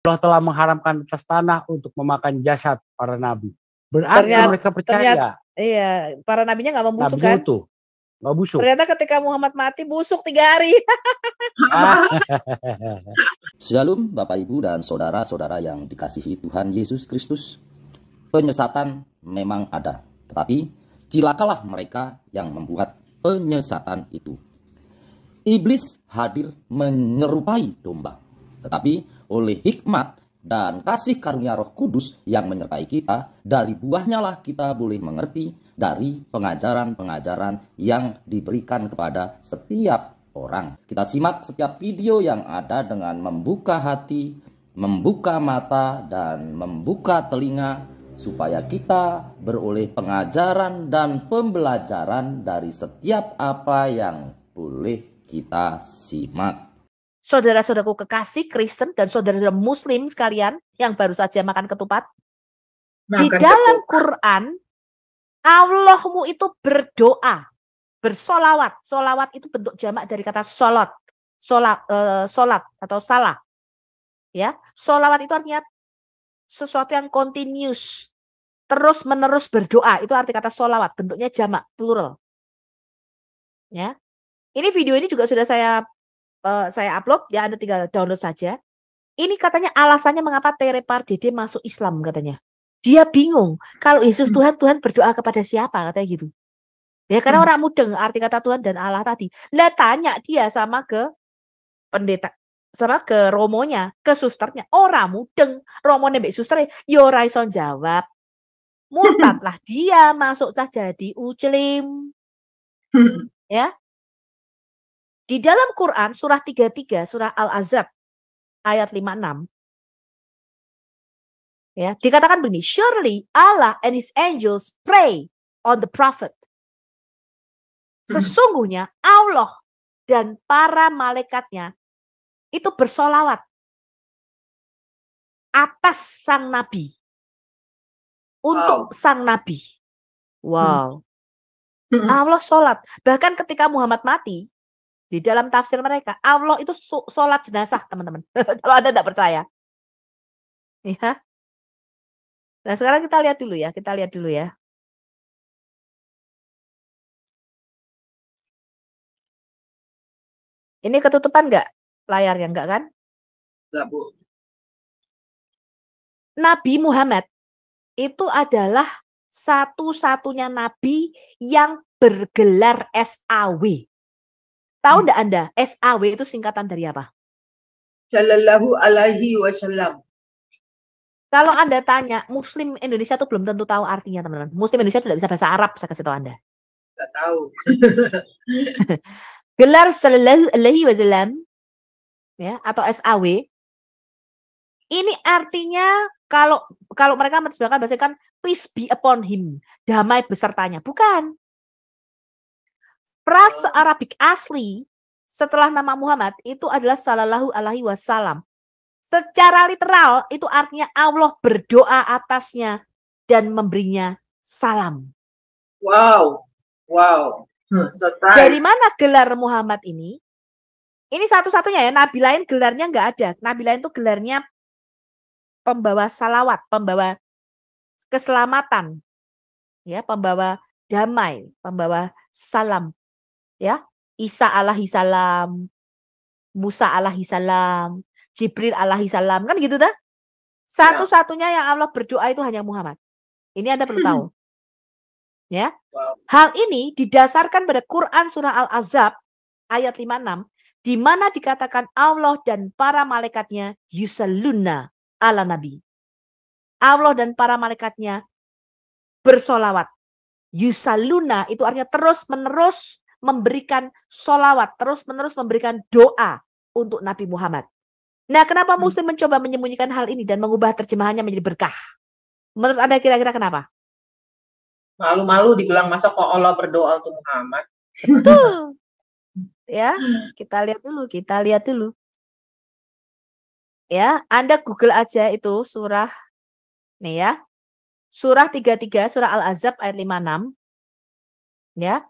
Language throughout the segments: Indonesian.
Allah telah mengharamkan atas tanah untuk memakan jasad para nabi. Berarti ternyata, mereka percaya. Ternyata, iya, para nabinya nggak membusuk nabi kan? Itu. Gak busuk. Ternyata ketika Muhammad mati busuk tiga hari. Shalom Bapak Ibu dan saudara-saudara yang dikasihi Tuhan Yesus Kristus. Penyesatan memang ada. Tetapi cilakalah mereka yang membuat penyesatan itu. Iblis hadir menyerupai domba. Tetapi oleh hikmat dan kasih karunia Roh Kudus yang menyertai kita, dari buahnya lah kita boleh mengerti dari pengajaran-pengajaran yang diberikan kepada setiap orang. Kita simak setiap video yang ada dengan membuka hati, membuka mata, dan membuka telinga supaya kita beroleh pengajaran dan pembelajaran dari setiap apa yang boleh kita simak saudara-saudaraku kekasih Kristen dan saudara-saudara Muslim sekalian yang baru saja makan ketupat. Makan di dalam ketupat. Quran, Allahmu itu berdoa, bersolawat. Solawat itu bentuk jamak dari kata solat, solat, uh, eh, solat atau salah. Ya, solawat itu artinya sesuatu yang continuous, terus menerus berdoa. Itu arti kata solawat, bentuknya jamak plural. Ya, ini video ini juga sudah saya uh, saya upload ya Anda tinggal download saja. Ini katanya alasannya mengapa Tere Pardede masuk Islam katanya. Dia bingung kalau Yesus hmm. Tuhan Tuhan berdoa kepada siapa katanya gitu. Ya karena hmm. orang mudeng arti kata Tuhan dan Allah tadi. Lah tanya dia sama ke pendeta sama ke romonya, ke susternya. Orang mudeng, romone mbek susternya. yo raison jawab. Murtadlah dia, masuklah jadi uclim. Hmm. Ya, di dalam Quran surah 33 surah Al-Azab ayat 56 ya dikatakan begini surely Allah and his angels pray on the prophet hmm. sesungguhnya Allah dan para malaikatnya itu bersolawat atas sang nabi untuk wow. sang nabi hmm. wow hmm. Allah sholat bahkan ketika Muhammad mati di dalam tafsir mereka, Allah itu sholat jenazah, teman-teman. Kalau Anda tidak percaya. Ya. Nah, sekarang kita lihat dulu ya. Kita lihat dulu ya. Ini ketutupan nggak yang Nggak kan? Nggak, Bu. Nabi Muhammad itu adalah satu-satunya nabi yang bergelar SAW. Tahu enggak hmm. Anda SAW itu singkatan dari apa? Shallallahu alaihi wasallam. Kalau Anda tanya, Muslim Indonesia itu belum tentu tahu artinya, teman-teman. Muslim Indonesia tidak bisa bahasa Arab, saya kasih tahu Anda. Tidak tahu. Gelar Sallallahu Alaihi Wasallam ya atau SAW ini artinya kalau kalau mereka menerjemahkan bahasa kan peace be upon him, damai besertanya. Bukan. Ras Arabik asli setelah nama Muhammad itu adalah salallahu Alaihi Wasallam. Secara literal itu artinya Allah berdoa atasnya dan memberinya salam. Wow, wow. Hmm. Dari mana gelar Muhammad ini? Ini satu-satunya ya, nabi lain gelarnya nggak ada. Nabi lain tuh gelarnya pembawa salawat, pembawa keselamatan, ya, pembawa damai, pembawa salam, ya Isa alaihi salam Musa alaihi salam Jibril alaihi salam kan gitu dah ya. satu-satunya yang Allah berdoa itu hanya Muhammad ini Anda perlu tahu ya hal ini didasarkan pada Quran surah Al-Azab ayat 56 di mana dikatakan Allah dan para malaikatnya Yusaluna ala nabi. Allah dan para malaikatnya bersolawat. Yusaluna itu artinya terus menerus memberikan solawat, terus-menerus memberikan doa untuk Nabi Muhammad. Nah, kenapa hmm. muslim mencoba menyembunyikan hal ini dan mengubah terjemahannya menjadi berkah? Menurut Anda kira-kira kenapa? Malu-malu dibilang masa kok Allah berdoa untuk Muhammad. Betul. ya, kita lihat dulu, kita lihat dulu. Ya, Anda Google aja itu surah nih ya. Surah 33 surah Al-Azab ayat 56. Ya.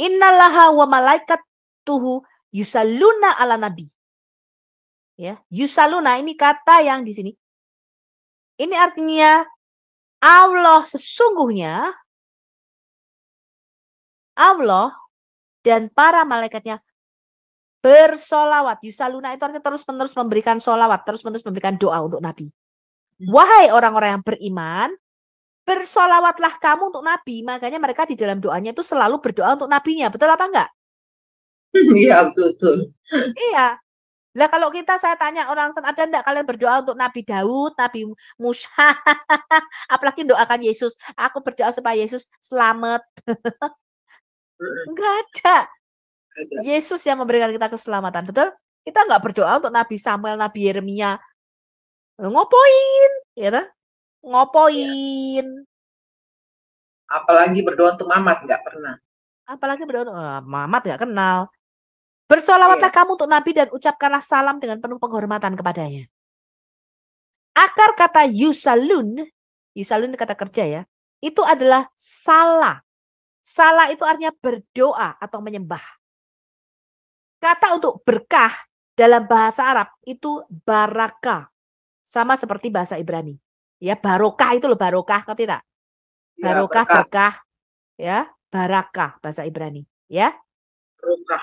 Innalaha wa malaikatuhu Yusaluna ala nabi. Ya, yusaluna ini kata yang di sini. Ini artinya Allah sesungguhnya Allah dan para malaikatnya bersolawat. Yusaluna itu artinya terus-menerus memberikan solawat, terus-menerus memberikan doa untuk Nabi. Hmm. Wahai orang-orang yang beriman, bersolawatlah kamu untuk Nabi. Makanya mereka di dalam doanya itu selalu berdoa untuk nabinya. Betul apa enggak? Iya, betul. betul. Iya. Lah kalau kita saya tanya orang sana ada enggak kalian berdoa untuk Nabi Daud, Nabi Musa, apalagi doakan Yesus. Aku berdoa supaya Yesus selamat. enggak ada. Yesus yang memberikan kita keselamatan, betul? Kita enggak berdoa untuk Nabi Samuel, Nabi Yeremia. Ngopoin, ya know? Iya. ngopoin. Apalagi berdoa untuk mamat nggak pernah. Apalagi berdoa uh, eh, mamat nggak kenal. Bersolawatlah iya. kamu untuk Nabi dan ucapkanlah salam dengan penuh penghormatan kepadanya. Akar kata yusalun, yusalun kata kerja ya, itu adalah salah. Salah itu artinya berdoa atau menyembah. Kata untuk berkah dalam bahasa Arab itu baraka. Sama seperti bahasa Ibrani. Ya, barokah itu loh barokah, ngerti tak? Ya, barokah, ya, berkah, ya, barakah bahasa Ibrani, ya. barokah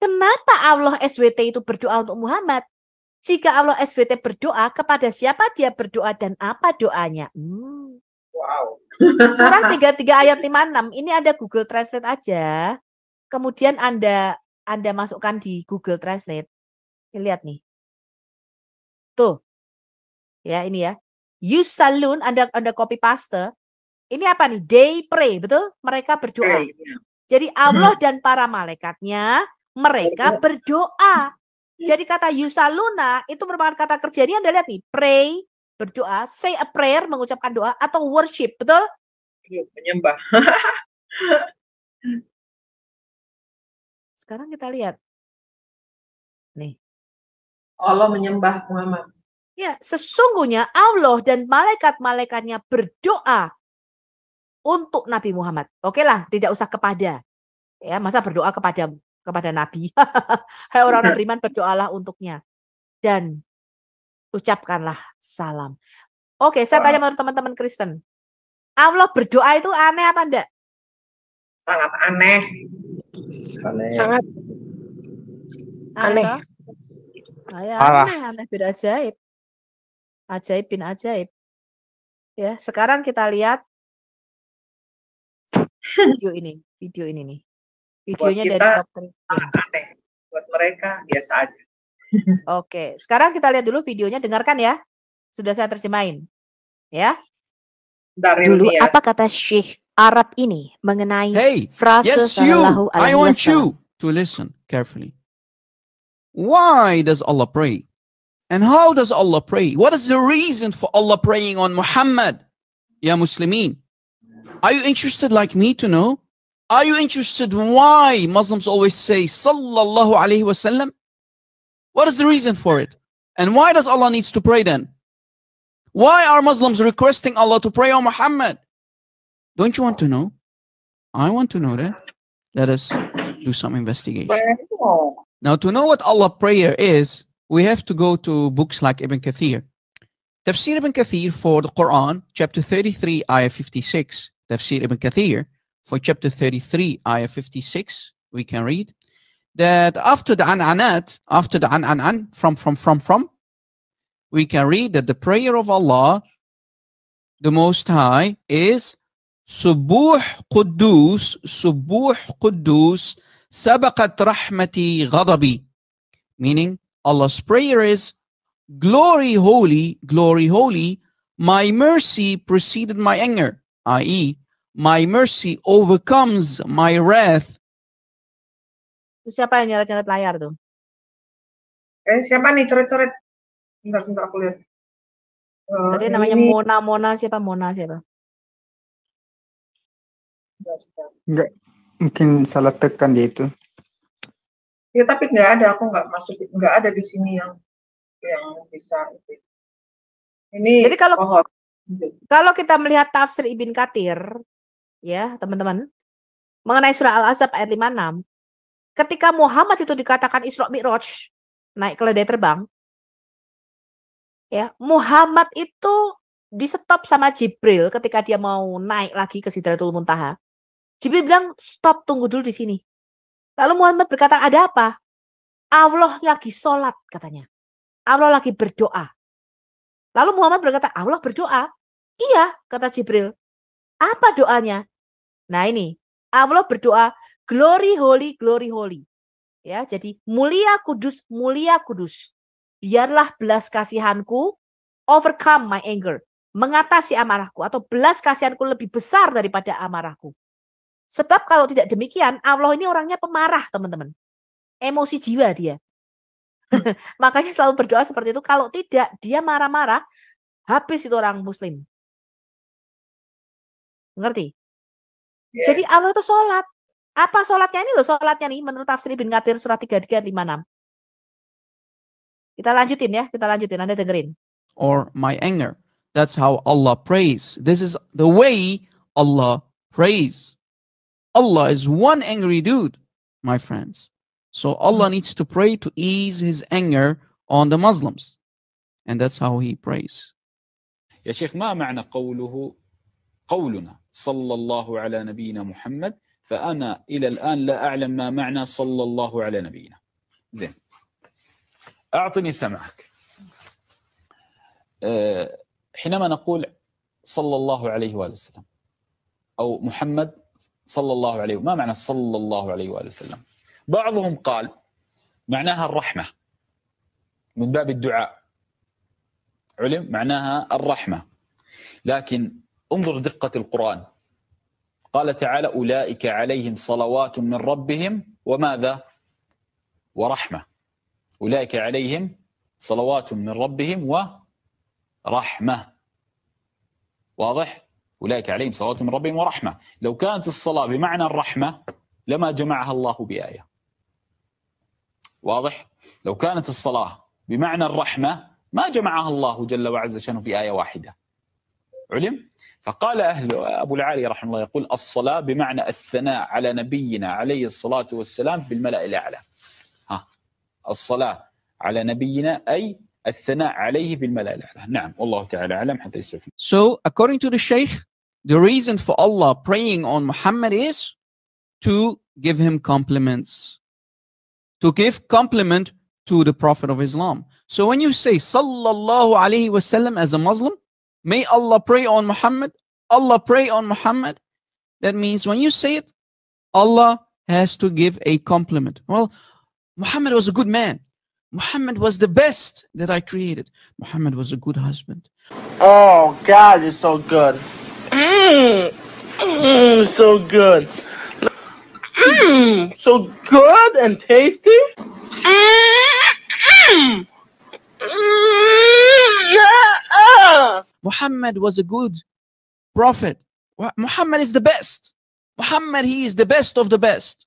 Kenapa Allah SWT itu berdoa untuk Muhammad? Jika Allah SWT berdoa, kepada siapa dia berdoa dan apa doanya? Hmm. Wow. Surah 33 ayat 56. Ini ada Google Translate aja. Kemudian Anda Anda masukkan di Google Translate. lihat nih. Tuh. Ya, ini ya. Yusalun Anda Anda copy paste. Ini apa nih? Day pray, betul? Mereka berdoa. Iya. Jadi Allah hmm. dan para malaikatnya mereka berdoa. Hmm. Jadi kata yusaluna itu merupakan kata kerja ini Anda lihat nih, pray, berdoa, say a prayer, mengucapkan doa atau worship, betul? Iya, menyembah. Sekarang kita lihat. Nih. Allah menyembah Muhammad. Ya, sesungguhnya Allah dan malaikat-malaikatnya berdoa untuk Nabi Muhammad. Oke lah, tidak usah kepada. Ya, masa berdoa kepada kepada Nabi. Hai orang-orang iya. beriman berdoalah untuknya dan ucapkanlah salam. Oke, saya tanya menurut teman-teman Kristen. Allah berdoa itu aneh apa enggak? Sangat aneh. Aneh. Sangat aneh. aneh. Aneh, aneh, aneh beda ajaib. Ajaib bin ajaib. Ya, sekarang kita lihat video ini, video ini nih. Videonya buat kita, dari dokter. Aneh, Buat mereka biasa aja. Oke, sekarang kita lihat dulu videonya, dengarkan ya. Sudah saya terjemahin. Ya. Dari Dulu ya. apa kata Syekh Arab ini mengenai hey, frase yes, Sallallahu Alaihi Wasallam? I want you to listen carefully. Why does Allah pray? And how does Allah pray? What is the reason for Allah praying on Muhammad? Ya Muslimin. Are you interested like me to know? Are you interested why Muslims always say Sallallahu Alaihi Wasallam? What is the reason for it? And why does Allah needs to pray then? Why are Muslims requesting Allah to pray on Muhammad? Don't you want to know? I want to know that. Let us do some investigation. Now to know what Allah prayer is, we have to go to books like Ibn Kathir. Tafsir Ibn Kathir for the Quran, chapter 33, ayah 56. Tafsir Ibn Kathir for chapter 33, ayah 56, we can read that after the an'anat, after the an an an, from from from from, we can read that the prayer of Allah, the Most High, is Subuh Quddus, Subuh Quddus, Sabakat Rahmati Ghadabi, meaning Allah's prayer is, Glory holy, glory holy, my mercy preceded my anger, i.e., my mercy overcomes my wrath. siapa yang nyeret-nyeret layar tuh? Eh, siapa nih coret-coret? Bentar, bentar aku lihat. Uh, Tadi namanya ini... Mona, Mona siapa? Mona siapa? Enggak, mungkin salah tekan dia itu ya tapi nggak ada aku nggak masuk nggak ada di sini yang yang bisa ini jadi kalau oh, kalau kita melihat tafsir ibn katir ya teman-teman mengenai surah al-azab ayat 56 ketika Muhammad itu dikatakan Isra Mi'raj naik keledai terbang ya Muhammad itu di stop sama Jibril ketika dia mau naik lagi ke Sidratul Muntaha Jibril bilang stop tunggu dulu di sini Lalu Muhammad berkata, ada apa? Allah lagi sholat katanya. Allah lagi berdoa. Lalu Muhammad berkata, Allah berdoa. Iya, kata Jibril. Apa doanya? Nah ini, Allah berdoa, glory holy, glory holy. Ya, jadi mulia kudus, mulia kudus. Biarlah belas kasihanku overcome my anger, mengatasi amarahku atau belas kasihanku lebih besar daripada amarahku. Sebab kalau tidak demikian, Allah ini orangnya pemarah, teman-teman. Emosi jiwa dia. Makanya selalu berdoa seperti itu. Kalau tidak, dia marah-marah, habis itu orang muslim. Ngerti? Yeah. Jadi Allah itu sholat. Apa sholatnya ini loh? Sholatnya nih menurut tafsir bin Ngatir surat 3356. Kita lanjutin ya, kita lanjutin. Anda dengerin. Or my anger. That's how Allah prays. This is the way Allah prays. Allah is one angry dude, my friends. So Allah needs to pray to ease his anger on the Muslims. And that's how he prays. يا شيخ ما معنى قوله قولنا صلى الله على نبينا محمد فأنا إلى الآن لا أعلم ما معنى صلى الله على نبينا زين أعطني سمعك حينما نقول صلى الله عليه وآله وسلم أو محمد صلى الله عليه ما معنى صلى الله عليه وآله وسلم بعضهم قال معناها الرحمة من باب الدعاء علم معناها الرحمة لكن انظر دقة القرآن قال تعالى أولئك عليهم صلوات من ربهم وماذا ورحمة أولئك عليهم صلوات من ربهم ورحمة واضح أولئك عليهم صلوات من ربهم ورحمة لو كانت الصلاة بمعنى الرحمة لما جمعها الله بآية واضح؟ لو كانت الصلاة بمعنى الرحمة ما جمعها الله جل وعز شأنه بآية واحدة علم؟ فقال أهل أبو العالي رحمه الله يقول الصلاة بمعنى الثناء على نبينا عليه الصلاة والسلام بالملأ الأعلى ها الصلاة على نبينا أي الثناء عليه بالملائكة. نعم والله تعالى أعلم حتى يسفن. So according to the Shaykh the reason for Allah praying on Muhammad is to give him compliments to give compliment to the Prophet of Islam. So when you say Sallallahu alayhi Wasallam as a Muslim, may Allah pray on Muhammad, Allah pray on Muhammad, that means when you say it, Allah has to give a compliment. Well, Muhammad was a good man. Muhammad was the best that I created. Muhammad was a good husband. Oh, God, it's so good. Mmm, mm, so good. Mmm, so good and tasty. Mm, mm, Muhammad was a good prophet. Muhammad is the best. Muhammad, he is the best of the best.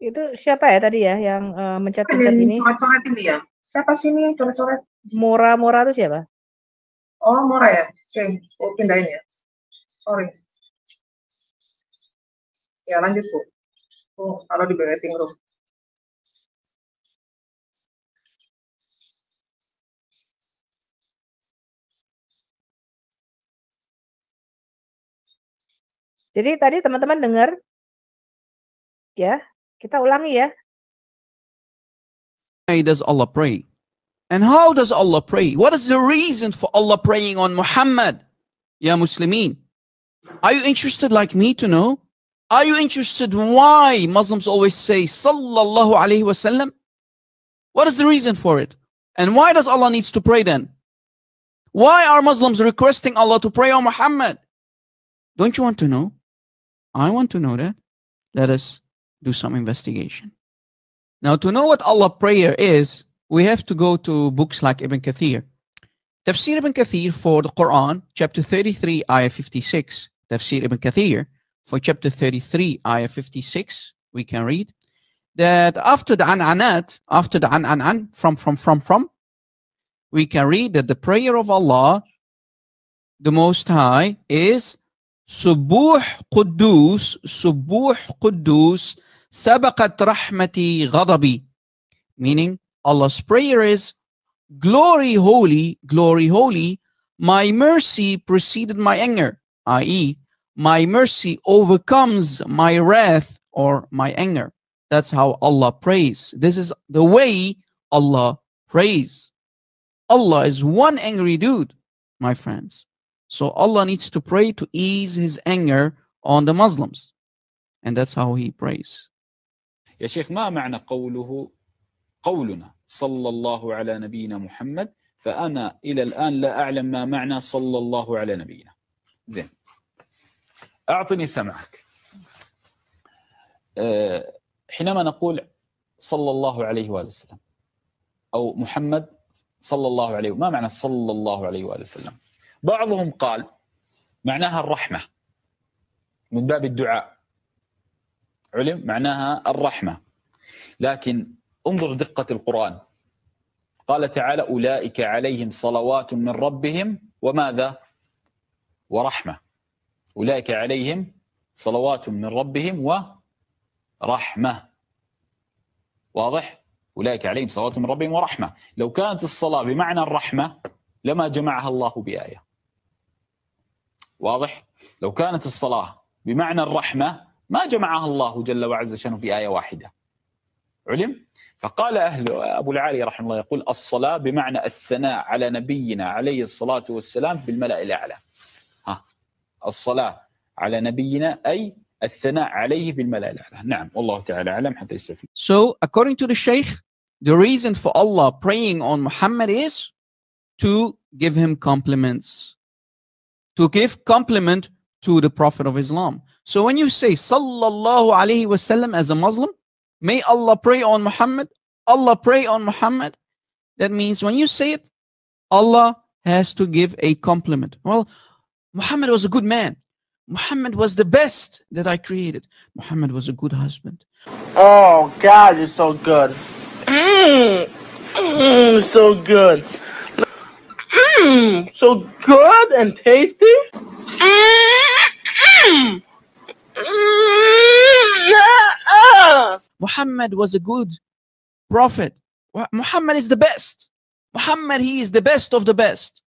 Itu siapa ya tadi ya yang uh, eh, mencet-mencet ini? Coret-coret ini ya. Siapa sih ini coret-coret? Mora-mora itu siapa? Oh, Mora ya. Oke, okay. oh, pindahin ya. Sorry. Ya, lanjut, Bu. Oh, kalau di waiting room. Jadi tadi teman-teman dengar ya Kita ulangi ya. How does Allah pray? And how does Allah pray? What is the reason for Allah praying on Muhammad? Ya Muslimin. Are you interested like me to know? Are you interested why Muslims always say Sallallahu Alaihi Wasallam? What is the reason for it? And why does Allah needs to pray then? Why are Muslims requesting Allah to pray on Muhammad? Don't you want to know? I want to know that. Let us do some investigation. Now, to know what Allah prayer is, we have to go to books like Ibn Kathir. Tafsir Ibn Kathir for the Quran, chapter 33, ayah 56. Tafsir Ibn Kathir for chapter 33, ayah 56, we can read that after the an'anat, after the an an an, from from from from, we can read that the prayer of Allah, the Most High, is Subuh Quddus, Subuh Quddus, Sabakat rahmati ghadabi. Meaning, Allah's prayer is, Glory holy, glory holy, my mercy preceded my anger, i.e., my mercy overcomes my wrath or my anger. That's how Allah prays. This is the way Allah prays. Allah is one angry dude, my friends. So Allah needs to pray to ease his anger on the Muslims. And that's how he prays. يا شيخ ما معنى قوله قولنا صلى الله على نبينا محمد فأنا إلى الآن لا أعلم ما معنى صلى الله على نبينا زين أعطني سمعك آه، حينما نقول صلى الله عليه وآله وسلم أو محمد صلى الله عليه ما معنى صلى الله عليه وآله وسلم بعضهم قال معناها الرحمة من باب الدعاء علم معناها الرحمه لكن انظر دقه القران قال تعالى اولئك عليهم صلوات من ربهم وماذا ورحمه اولئك عليهم صلوات من ربهم ورحمه واضح اولئك عليهم صلوات من ربهم ورحمه لو كانت الصلاه بمعنى الرحمه لما جمعها الله بايه واضح لو كانت الصلاه بمعنى الرحمه ما جمعها الله جل وعز شأنه في آية واحدة علم؟ فقال أهل أبو العالي رحمه الله يقول الصلاة بمعنى الثناء على نبينا عليه الصلاة والسلام بالملأ الأعلى ها الصلاة على نبينا أي الثناء عليه بالملأ الأعلى نعم والله تعالى أعلم حتى يستفيد So according to the Sheikh the reason for Allah praying on Muhammad is to give him compliments to give compliment to the Prophet of Islam. So when you say Sallallahu Alaihi Wasallam as a Muslim, may Allah pray on Muhammad, Allah pray on Muhammad, that means when you say it, Allah has to give a compliment. Well, Muhammad was a good man. Muhammad was the best that I created. Muhammad was a good husband. Oh God, you're so good. Mmm, mm, so good. Mmm, so good and tasty. Mm. Muhammad was a good prophet. Muhammad is the best. Muhammad, he is the best of the best.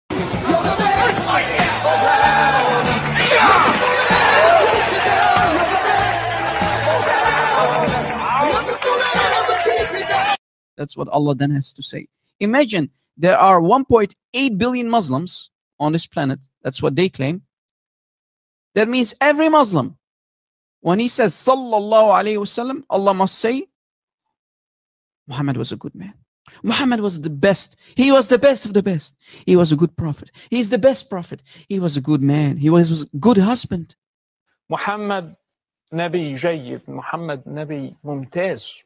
That's what Allah then has to say. Imagine there are 1.8 billion Muslims on this planet. That's what they claim. That means every Muslim, when he says Sallallahu Alaihi Wasallam, Allah must say, Muhammad was a good man. Muhammad was the best. He was the best of the best. He was a good prophet. He is the best prophet. He was a good man. He was a good husband. Muhammad نبي جيد محمد نبي ممتاز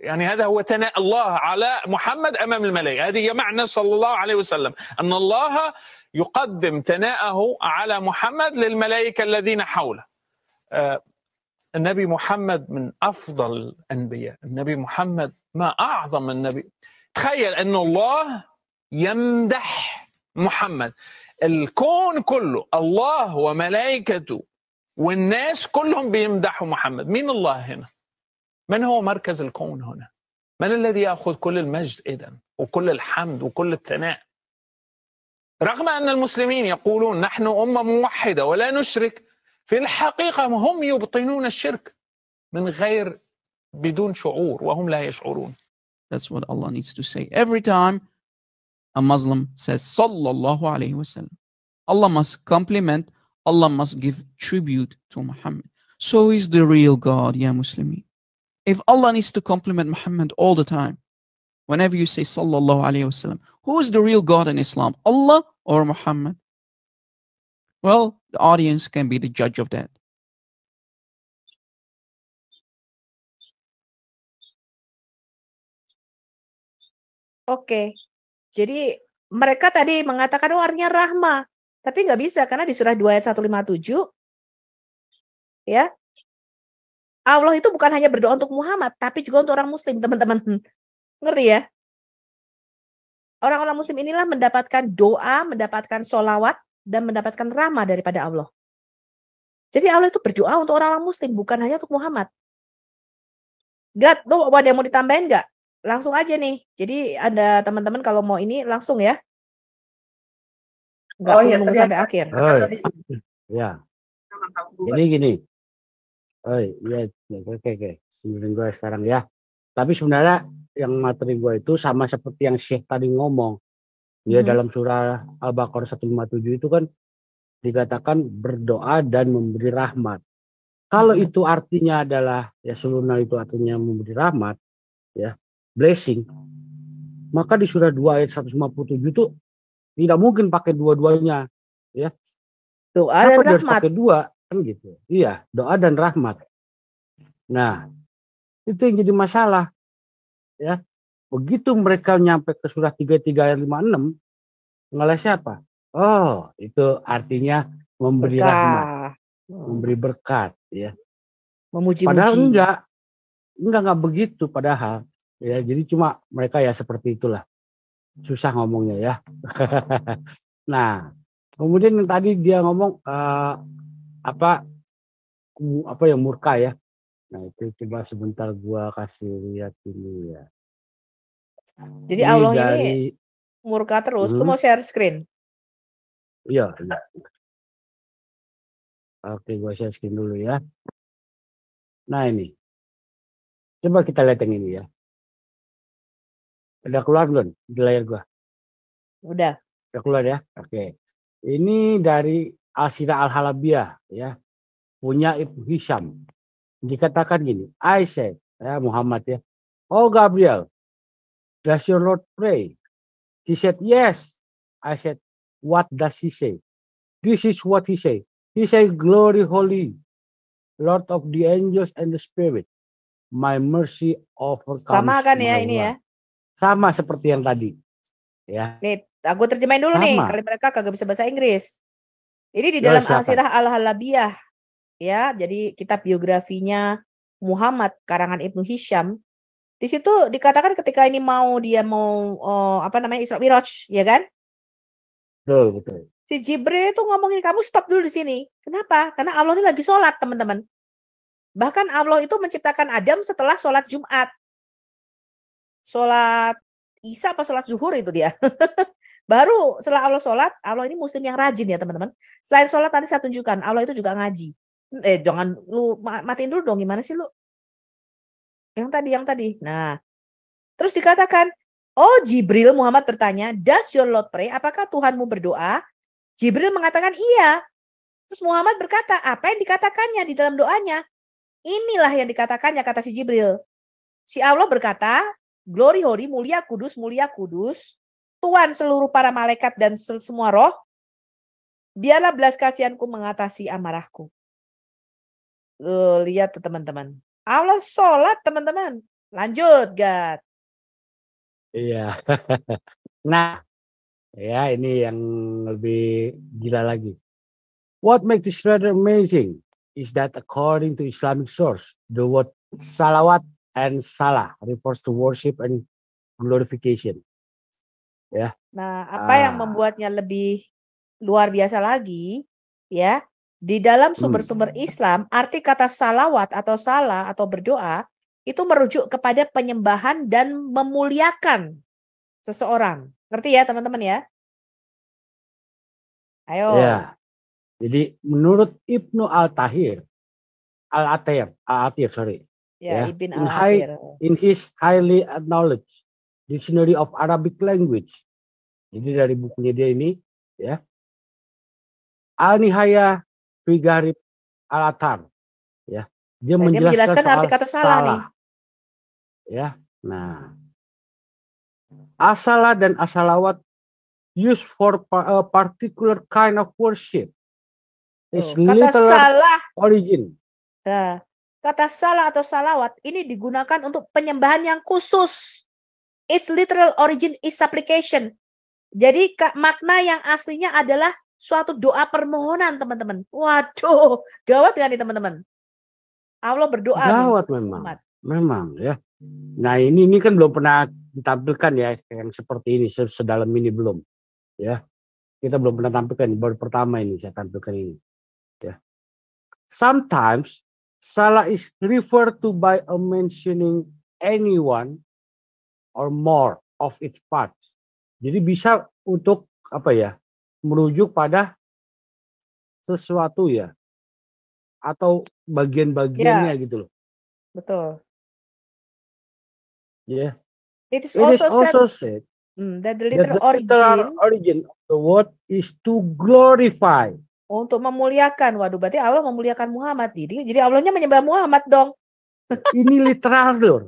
يعني هذا هو ثناء الله على محمد امام الملائكه هذه هي معنى صلى الله عليه وسلم ان الله يقدم ثناءه على محمد للملائكه الذين حوله آه، النبي محمد من افضل الانبياء النبي محمد ما اعظم النبي تخيل ان الله يمدح محمد الكون كله الله وملائكته والناس كلهم بيمدحوا محمد مين الله هنا من هو مركز الكون هنا من الذي ياخذ كل المجد اذا وكل الحمد وكل الثناء رغم ان المسلمين يقولون نحن امه موحده ولا نشرك في الحقيقه هم يبطنون الشرك من غير بدون شعور وهم لا يشعرون That's what Allah needs to say every time a Muslim says صلى الله عليه وسلم. Allah must compliment Allah must give tribute to Muhammad. So is the real God, ya Muslimi. If Allah needs to compliment Muhammad all the time, whenever you say Sallallahu Alaihi Wasallam, who is the real God in Islam, Allah or Muhammad? Well, the audience can be the judge of that. Oke, jadi mereka tadi mengatakan warnya rahma. Tapi nggak bisa karena di surah 2 ayat 157 ya. Allah itu bukan hanya berdoa untuk Muhammad, tapi juga untuk orang muslim, teman-teman. Hmm, ngerti ya? Orang-orang muslim inilah mendapatkan doa, mendapatkan sholawat, dan mendapatkan rahmat daripada Allah. Jadi Allah itu berdoa untuk orang-orang muslim, bukan hanya untuk Muhammad. Gat, lo ada yang mau ditambahin nggak? Langsung aja nih. Jadi ada teman-teman kalau mau ini langsung ya. Enggak oh, iya, sampai akhir. Oh, ya. Ini gini. Oh iya, oke okay, oke. Okay. gue sekarang ya. Tapi sebenarnya yang materi gue itu sama seperti yang Syekh tadi ngomong. Dia hmm. dalam surah Al-Baqarah 157 itu kan dikatakan berdoa dan memberi rahmat. Kalau hmm. itu artinya adalah ya suluna itu artinya memberi rahmat, ya blessing. Maka di surah 2 ayat 157 itu tidak mungkin pakai dua-duanya, ya. Doa dan rahmat. Pakai dua kan gitu. Iya, doa dan rahmat. Nah, itu yang jadi masalah. Ya. Begitu mereka nyampe ke surah 33 ayat enam, ngalah siapa? Oh, itu artinya memberi berkah. rahmat. Hmm. Memberi berkat, ya. Memuji Padahal enggak. Enggak enggak begitu padahal. Ya, jadi cuma mereka ya seperti itulah susah ngomongnya ya. nah, kemudian yang tadi dia ngomong uh, apa apa yang murka ya. Nah, itu coba sebentar gua kasih lihat dulu ya. Jadi ini Allah dari, ini murka terus. Hmm. mau share screen? Iya, iya. Oke, gua share screen dulu ya. Nah, ini. Coba kita lihat yang ini ya. Udah keluar belum di layar gua? Udah. Udah keluar ya? Oke. Okay. Ini dari Asira Al-Halabiyah ya. Punya Ibu Hisham. Dikatakan gini, I said, ya Muhammad ya. Oh Gabriel, does your Lord pray? He said, yes. I said, what does he say? This is what he say. He say, glory holy, Lord of the angels and the spirit. My mercy overcomes Sama kan ya ini ya? sama seperti yang tadi. Ya. Nih, aku terjemahin dulu sama. nih, kali mereka kagak bisa bahasa Inggris. Ini di dalam Al-Sirah Al-Halabiyah. Ya, jadi kitab biografinya Muhammad karangan Ibnu Hisham. Di situ dikatakan ketika ini mau dia mau oh, apa namanya Isra Miraj, ya kan? Betul, betul. Si Jibril itu ngomongin kamu stop dulu di sini. Kenapa? Karena Allah ini lagi sholat, teman-teman. Bahkan Allah itu menciptakan Adam setelah sholat Jumat sholat Isya apa sholat zuhur itu dia. Baru setelah Allah sholat, Allah ini muslim yang rajin ya teman-teman. Selain sholat tadi saya tunjukkan, Allah itu juga ngaji. Eh jangan lu matiin dulu dong, gimana sih lu? Yang tadi, yang tadi. Nah, terus dikatakan, oh Jibril Muhammad bertanya, does your Lord pray? Apakah Tuhanmu berdoa? Jibril mengatakan iya. Terus Muhammad berkata, apa yang dikatakannya di dalam doanya? Inilah yang dikatakannya, kata si Jibril. Si Allah berkata, Glory holy, mulia kudus, mulia kudus, Tuhan seluruh para malaikat dan semua roh, biarlah belas kasihanku mengatasi amarahku. Uh, lihat tuh teman-teman. Allah sholat teman-teman. Lanjut, God. Iya. nah, ya ini yang lebih gila lagi. What makes this rather amazing is that according to Islamic source, the word salawat and salah refers to worship and glorification. Ya. Yeah. Nah, apa uh, yang ah. membuatnya lebih luar biasa lagi, ya? Di dalam hmm. sumber-sumber hmm. Islam, arti kata salawat atau salah atau berdoa itu merujuk kepada penyembahan dan memuliakan seseorang. Ngerti ya, teman-teman ya? Ayo. Ya. Jadi menurut Ibnu Al-Tahir, Al-Atir, Al-Atir, sorry yeah, yeah. Ibn in, high, in his highly acknowledged dictionary of Arabic language. Jadi dari bukunya dia ini ya. Al Nihaya fi Al Atar. Ya. Dia, nah, menjelaskan, dia menjelaskan soal arti kata salah, salah. Nih. Ya. Nah. Asalah dan asalawat used for a eh, particular kind of worship. is oh, kata salah. origin. Nah Kata salah atau salawat ini digunakan untuk penyembahan yang khusus. Its literal origin is application. Jadi makna yang aslinya adalah suatu doa permohonan, teman-teman. Waduh, gawat nggak nih teman-teman? Allah berdoa. Gawat memang. Umat. Memang ya. Nah ini ini kan belum pernah ditampilkan ya yang seperti ini sedalam ini belum ya kita belum pernah tampilkan baru pertama ini saya tampilkan ini ya sometimes Salah is referred to by a mentioning anyone or more of its parts. Jadi bisa untuk apa ya? merujuk pada sesuatu ya atau bagian-bagiannya yeah. gitu loh. Betul. Yeah. It is, It also, is also said, said mm, that the literal, that the literal origin, origin of the word is to glorify untuk memuliakan. Waduh, berarti Allah memuliakan Muhammad. Jadi, jadi Allahnya menyembah Muhammad dong. Ini literal lor.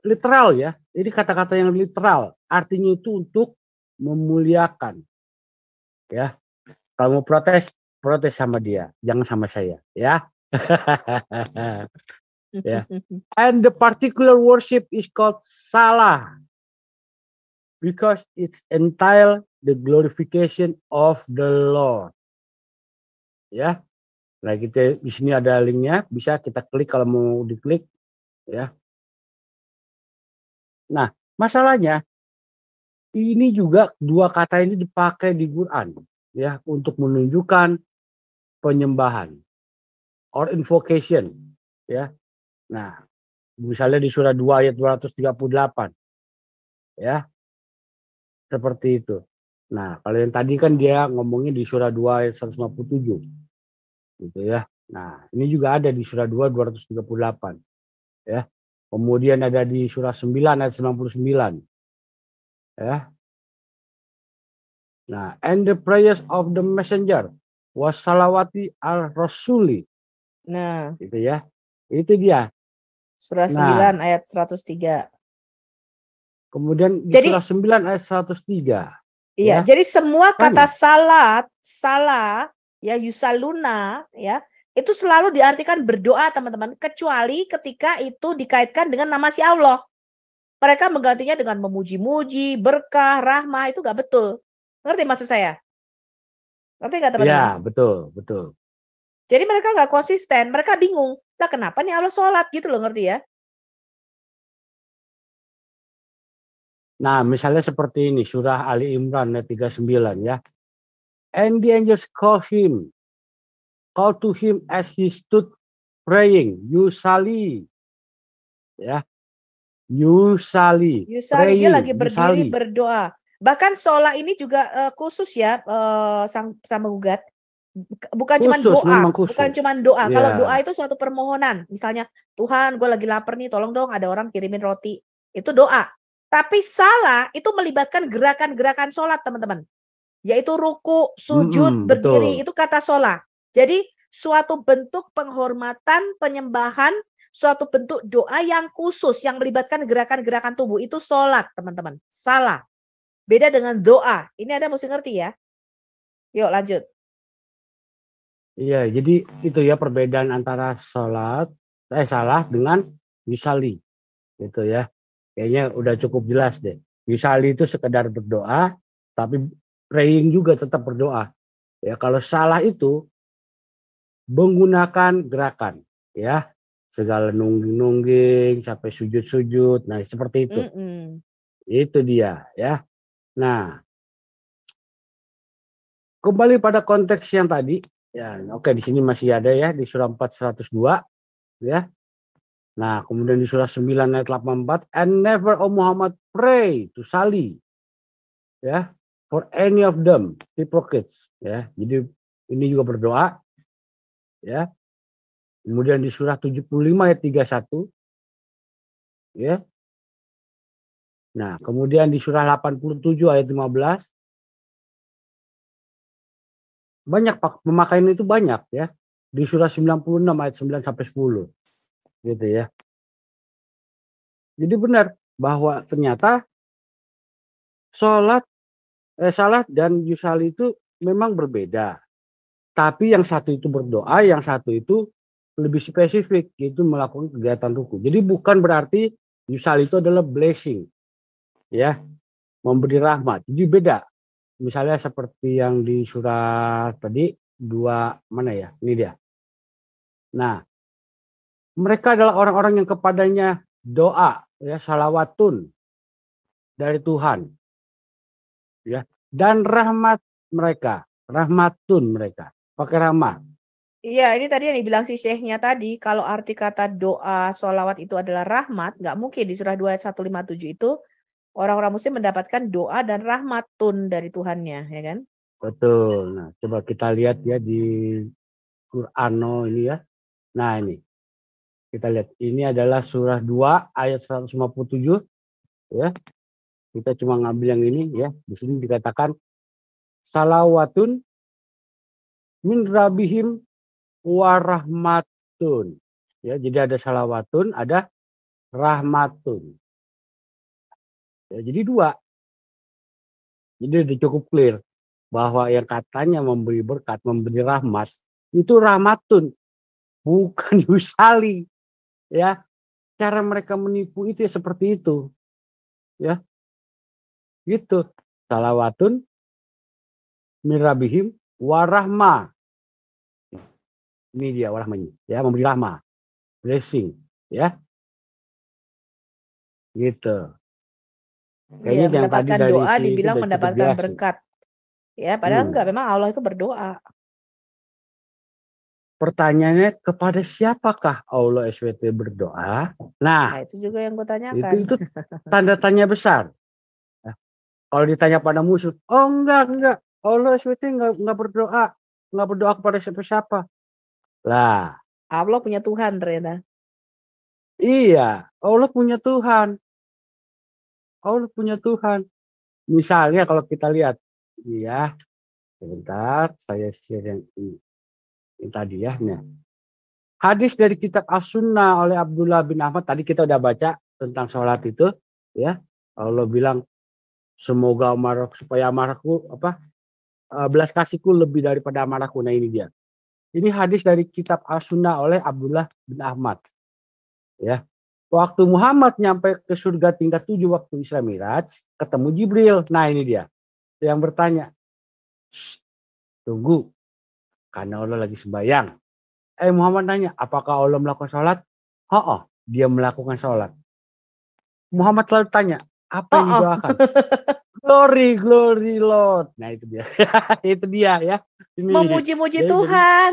Literal ya. Ini kata-kata yang literal. Artinya itu untuk memuliakan. Ya. Kalau mau protes, protes sama dia. Jangan sama saya. Ya. ya. And the particular worship is called salah. Because it's entail the glorification of the Lord ya. Nah, kita di sini ada linknya, bisa kita klik kalau mau diklik, ya. Nah, masalahnya ini juga dua kata ini dipakai di Quran, ya, untuk menunjukkan penyembahan or invocation, ya. Nah, misalnya di surah 2 ayat 238, ya, seperti itu. Nah, kalau yang tadi kan dia ngomongnya di surah 2 ayat 157. Gitu ya. Nah, ini juga ada di surah 2 238. Ya. Kemudian ada di surah 9 ayat 99. Ya. Nah, and the prayers of the messenger was salawati al rasuli. Nah, itu ya. Itu dia. Surah 9 nah, ayat 103. Kemudian di Jadi, surah 9 ayat 103. Iya, ya. jadi semua kata salat, salah, ya yusaluna, ya, itu selalu diartikan berdoa, teman-teman, kecuali ketika itu dikaitkan dengan nama si Allah. Mereka menggantinya dengan memuji-muji, berkah, rahmah, itu gak betul. Ngerti maksud saya? Ngerti gak iya, teman-teman? Iya, betul, betul. Jadi mereka nggak konsisten, mereka bingung. Nah kenapa nih Allah sholat gitu loh ngerti ya? Nah, misalnya seperti ini, surah Ali Imran ayat 39 ya. And the angels call him, call to him as he stood praying, Yusali. Ya. Yusali. Yusali, dia lagi berdiri Yusali. berdoa. Bahkan sholat ini juga uh, khusus ya, uh, sang, sama gugat. bukan cuma doa, bukan cuma doa. Yeah. Kalau doa itu suatu permohonan, misalnya Tuhan, gue lagi lapar nih, tolong dong ada orang kirimin roti. Itu doa. Tapi salah itu melibatkan gerakan-gerakan sholat teman-teman. Yaitu ruku, sujud, hmm, berdiri, betul. itu kata sholat. Jadi suatu bentuk penghormatan, penyembahan, suatu bentuk doa yang khusus yang melibatkan gerakan-gerakan tubuh itu sholat teman-teman. Salah. Beda dengan doa. Ini ada mesti ngerti ya. Yuk lanjut. Iya, jadi itu ya perbedaan antara sholat, eh salah dengan misali. Gitu ya kayaknya udah cukup jelas deh. misalnya itu sekedar berdoa, tapi praying juga tetap berdoa. Ya, kalau salah itu menggunakan gerakan, ya segala nungging-nungging sampai sujud-sujud. Nah, seperti itu. Mm -mm. Itu dia, ya. Nah, kembali pada konteks yang tadi, ya oke di sini masih ada ya di surah 402 ya Nah, kemudian di surah 9 ayat 84, and never O Muhammad pray to Sali. Ya, for any of them hypocrites, ya. Jadi ini juga berdoa ya. Kemudian di surah 75 ayat 31 ya. Nah, kemudian di surah 87 ayat 15 banyak pemakaian itu banyak ya. Di surah 96 ayat 9 sampai 10 gitu ya. Jadi benar bahwa ternyata sholat eh, salat dan yusali itu memang berbeda. Tapi yang satu itu berdoa, yang satu itu lebih spesifik yaitu melakukan kegiatan ruku. Jadi bukan berarti yusali itu adalah blessing. Ya, memberi rahmat. Jadi beda. Misalnya seperti yang di surat tadi dua mana ya? Ini dia. Nah, mereka adalah orang-orang yang kepadanya doa, ya salawatun dari Tuhan. Ya, dan rahmat mereka, rahmatun mereka, pakai rahmat. Iya, ini tadi yang dibilang si Syekhnya tadi, kalau arti kata doa, sholawat itu adalah rahmat, nggak mungkin di surah 2 ayat 157 itu orang-orang muslim mendapatkan doa dan rahmatun dari Tuhannya, ya kan? Betul. Nah, coba kita lihat ya di Qur'an ini ya. Nah, ini. Kita lihat ini adalah surah 2 ayat 157 ya. Kita cuma ngambil yang ini ya. Di sini dikatakan salawatun min rabihim warahmatun. Ya, jadi ada salawatun, ada rahmatun. Ya, jadi dua. Jadi sudah cukup clear bahwa yang katanya memberi berkat, memberi rahmat, itu rahmatun, bukan yusali ya cara mereka menipu itu ya seperti itu ya gitu salawatun mirabihim warahma ini dia warahmanya ya memberi rahma blessing ya gitu kayaknya ya, yang tadi dari doa dibilang mendapatkan berkat ya padahal hmm. enggak memang Allah itu berdoa pertanyaannya kepada siapakah Allah SWT berdoa? Nah, nah itu juga yang gue tanyakan. Itu, itu tanda tanya besar. Nah, kalau ditanya pada musuh, oh enggak enggak, Allah SWT enggak enggak berdoa, enggak berdoa kepada siapa-siapa. Lah, Allah punya Tuhan Rena. Iya, Allah punya Tuhan. Allah punya Tuhan. Misalnya kalau kita lihat, iya, sebentar saya share yang ini tadi ya, Hadis dari kitab As-Sunnah oleh Abdullah bin Ahmad tadi kita udah baca tentang sholat itu ya. Allah bilang semoga marah supaya marahku apa eh, belas kasihku lebih daripada marahku. Nah ini dia. Ini hadis dari kitab As-Sunnah oleh Abdullah bin Ahmad. Ya. Waktu Muhammad nyampe ke surga tingkat tujuh waktu Isra Miraj, ketemu Jibril. Nah ini dia. Yang bertanya, tunggu, karena Allah lagi sembahyang. Eh Muhammad tanya, apakah Allah melakukan sholat? Oh, oh dia melakukan sholat. Muhammad lalu tanya, apa yang didoakan? Oh, glory, glory Lord. Nah itu dia, itu dia ya. Memuji-muji Tuhan.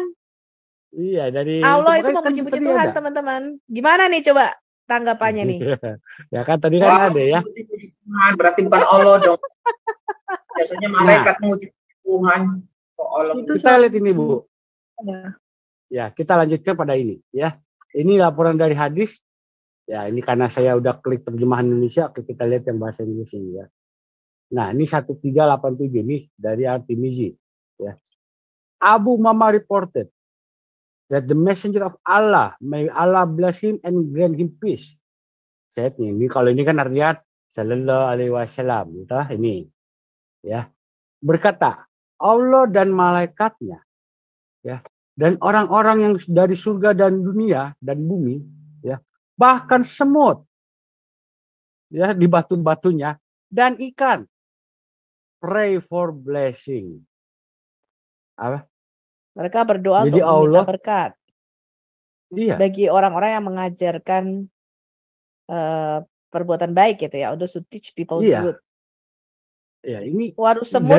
Iya, jadi, iya dari Allah itu, itu kan memuji-muji kan Tuhan teman-teman. Gimana nih coba tanggapannya nih? ya kan tadi kan ada ya. Tuhan berarti bukan Allah dong. Biasanya malaikat nah. memuji Tuhan itu kita lihat ini Bu. Ya. ya, kita lanjutkan pada ini ya. Ini laporan dari hadis. Ya, ini karena saya udah klik terjemahan Indonesia, kita lihat yang bahasa Inggris ini ya. Nah, ini 1387 nih dari Artimizi ya. Abu Mama reported that the messenger of Allah, may Allah bless him and grant him peace. Said ini kalau ini kan artinya Sallallahu Alaihi Wasallam, gitu, ah, ini ya berkata Allah dan malaikatnya ya dan orang-orang yang dari surga dan dunia dan bumi ya bahkan semut ya di batu-batunya dan ikan pray for blessing apa mereka berdoa Jadi untuk Allah, berkat iya. bagi orang-orang yang mengajarkan uh, perbuatan baik gitu ya. untuk to teach people iya. good. Ya, ini waru semut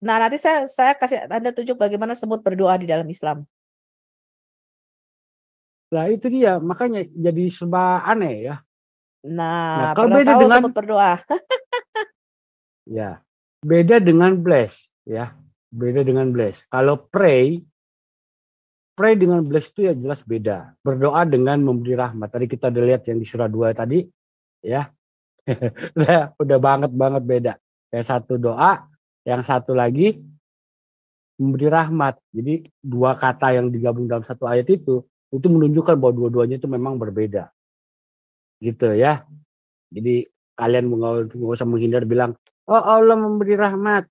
Nah, nanti saya saya kasih Anda tunjuk bagaimana semut berdoa di dalam Islam. Nah, itu dia. Makanya jadi serba aneh ya. Nah, nah kalau beda dengan semut berdoa. ya. Beda dengan bless ya. Beda dengan bless. Kalau pray pray dengan bless itu ya jelas beda. Berdoa dengan memberi rahmat. Tadi kita udah lihat yang di surah dua tadi ya. Nah, udah banget banget beda. Yang satu doa, yang satu lagi memberi rahmat. Jadi dua kata yang digabung dalam satu ayat itu itu menunjukkan bahwa dua-duanya itu memang berbeda. Gitu ya. Jadi kalian nggak usah menghindar bilang, oh Allah memberi rahmat.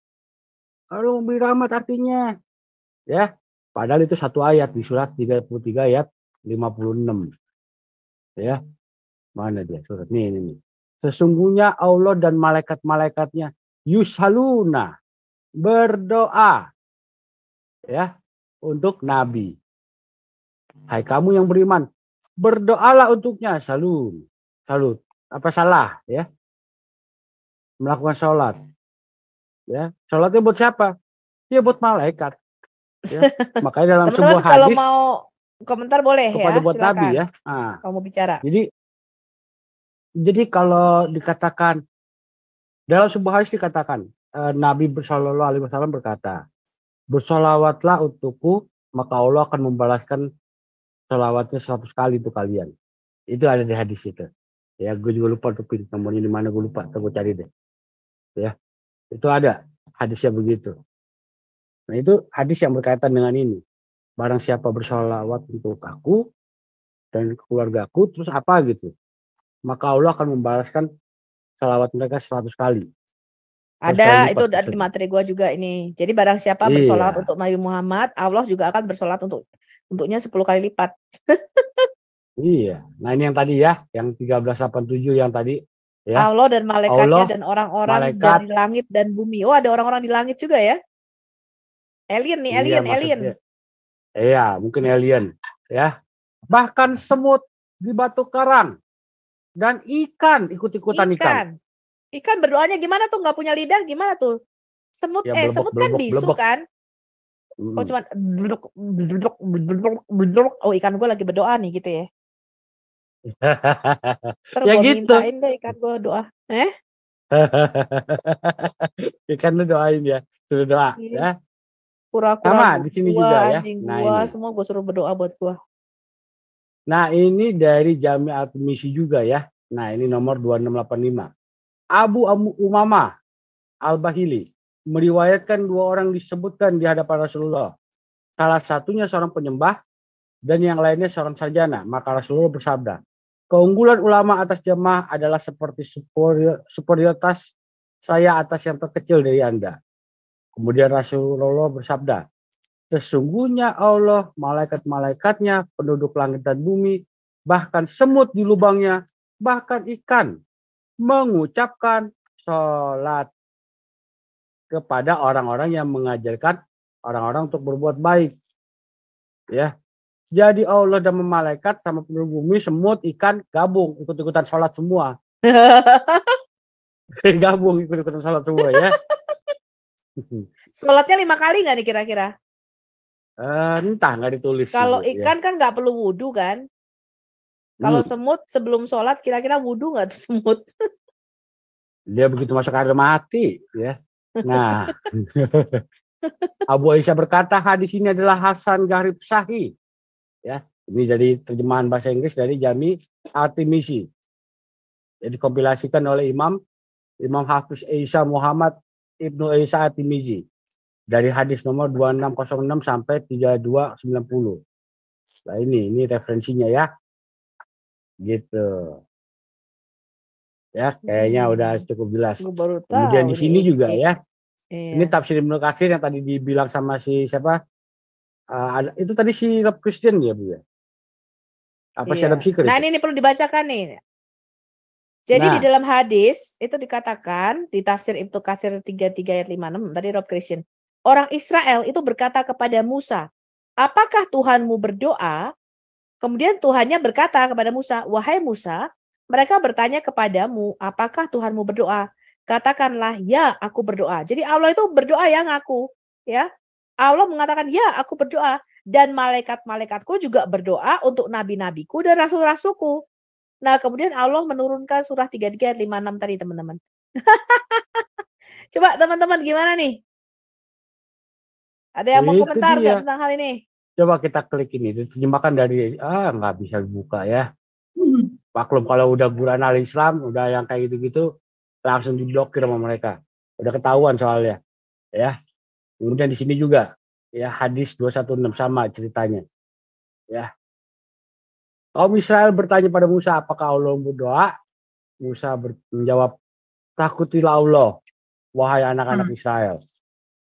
Allah memberi rahmat artinya. Ya, padahal itu satu ayat di surat 33 ayat 56. Ya. Mana dia surat? Nih, ini, nih. Sesungguhnya Allah dan malaikat-malaikatnya yusaluna berdoa ya untuk nabi. Hai hmm. kamu yang beriman, berdoalah untuknya salut. Salut. Apa salah ya? Melakukan sholat. Hmm. Ya, sholatnya buat siapa? Ya buat malaikat. Ya. Makanya dalam sebuah hadis. Kalau mau komentar boleh ya, kepada ya. buat Silakan. nabi ya. Nah, kamu bicara. Jadi jadi kalau dikatakan dalam sebuah hadis dikatakan, uh, Nabi Shallallahu Alaihi Wasallam berkata, bersolawatlah untukku, maka Allah akan membalaskan solawatnya 100 kali untuk kalian. Itu ada di hadis itu. Ya, gue juga lupa tuh nomornya di mana gue lupa, tunggu cari deh. Ya, itu ada hadisnya begitu. Nah itu hadis yang berkaitan dengan ini. Barang siapa bersolawat untuk aku dan keluargaku, terus apa gitu. Maka Allah akan membalaskan selawat mereka seratus kali. Ada itu ada di materi gua juga ini. Jadi barang siapa iya. bersolat untuk Nabi Muhammad, Allah juga akan bersolat untuk untuknya 10 kali lipat. iya. Nah ini yang tadi ya, yang 1387 yang tadi. Ya. Allah dan malaikatnya dan orang-orang malaikat. dari langit dan bumi. Oh ada orang-orang di langit juga ya? Alien nih, alien, iya, alien. Iya, mungkin alien. Ya, bahkan semut di batu karang dan ikan ikut-ikutan ikan. ikan. Ikan berdoanya gimana tuh nggak punya lidah gimana tuh? Semut ya, eh blebek, semut kan blebek, bisu blebek. kan? Oh cuman beduk beduk beduk beduk oh ikan gue lagi berdoa nih gitu ya. Terus ya gitu. deh ikan gue doa. Eh? ikan lu doain ya, suruh doa iya. ya. kurang-kurang Sama di sini juga ya. Anjing nah, gua, semua gue suruh berdoa buat gue. Nah, ini dari Jami Admisi juga ya. Nah, ini nomor 2685. Abu Umama Al-Bahili meriwayatkan dua orang disebutkan di hadapan Rasulullah. Salah satunya seorang penyembah dan yang lainnya seorang sarjana. Maka Rasulullah bersabda, keunggulan ulama atas jemaah adalah seperti superioritas saya atas yang terkecil dari Anda. Kemudian Rasulullah bersabda, Sesungguhnya Allah, malaikat-malaikatnya, penduduk langit dan bumi, bahkan semut di lubangnya, bahkan ikan, mengucapkan sholat kepada orang-orang yang mengajarkan orang-orang untuk berbuat baik. Ya. Jadi Allah dan malaikat sama penduduk bumi, semut, ikan, gabung, ikut-ikutan sholat semua. gabung ikut-ikutan sholat semua ya. Sholatnya lima kali nggak nih kira-kira? Eh, entah nggak ditulis. Kalau ikan ya. kan nggak perlu wudhu kan? Kalau hmm. semut sebelum sholat kira-kira wudhu nggak tuh semut? Dia begitu masuk air mati ya. Nah, Abu Aisyah berkata hadis ini adalah Hasan Garib Sahih. Ya, ini jadi terjemahan bahasa Inggris dari Jami Atimisi. Jadi kompilasikan oleh Imam Imam Hafiz Isa Muhammad Ibnu Isa Artemisi dari hadis nomor 2606 sampai 3290. Nah ini ini referensinya ya. Gitu. Ya, kayaknya hmm. udah cukup jelas. Baru tahu, Kemudian di sini juga ya. Iya. Ini tafsir Ibnu Katsir yang tadi dibilang sama si siapa? Uh, ada, itu tadi si Rob Christian ya, Bu ya. Apa iya. si Rob Christian? Nah, ini, ini perlu dibacakan nih. Jadi nah. di dalam hadis itu dikatakan di tafsir Ibnu Katsir 33 ayat 56 tadi Rob Christian orang Israel itu berkata kepada Musa, "Apakah Tuhanmu berdoa?" Kemudian Tuhannya berkata kepada Musa, "Wahai Musa, mereka bertanya kepadamu, apakah Tuhanmu berdoa?" Katakanlah, "Ya, aku berdoa." Jadi Allah itu berdoa yang aku, ya. Allah mengatakan, "Ya, aku berdoa." Dan malaikat-malaikatku juga berdoa untuk nabi-nabiku dan rasul-rasulku. Nah, kemudian Allah menurunkan surah 33 56 tadi, teman-teman. Coba teman-teman gimana nih? Ada yang mau komentar dia. tentang hal ini? Coba kita klik ini, terjemahkan dari ah nggak bisa dibuka ya. Paklum Maklum kalau udah bulan Islam, udah yang kayak gitu-gitu langsung diblokir sama mereka. Udah ketahuan soalnya. Ya. Kemudian di sini juga ya hadis 216 sama ceritanya. Ya. Kaum Israel bertanya pada Musa, apakah Allah berdoa? Musa menjawab, takutilah Allah, wahai anak-anak hmm. Israel.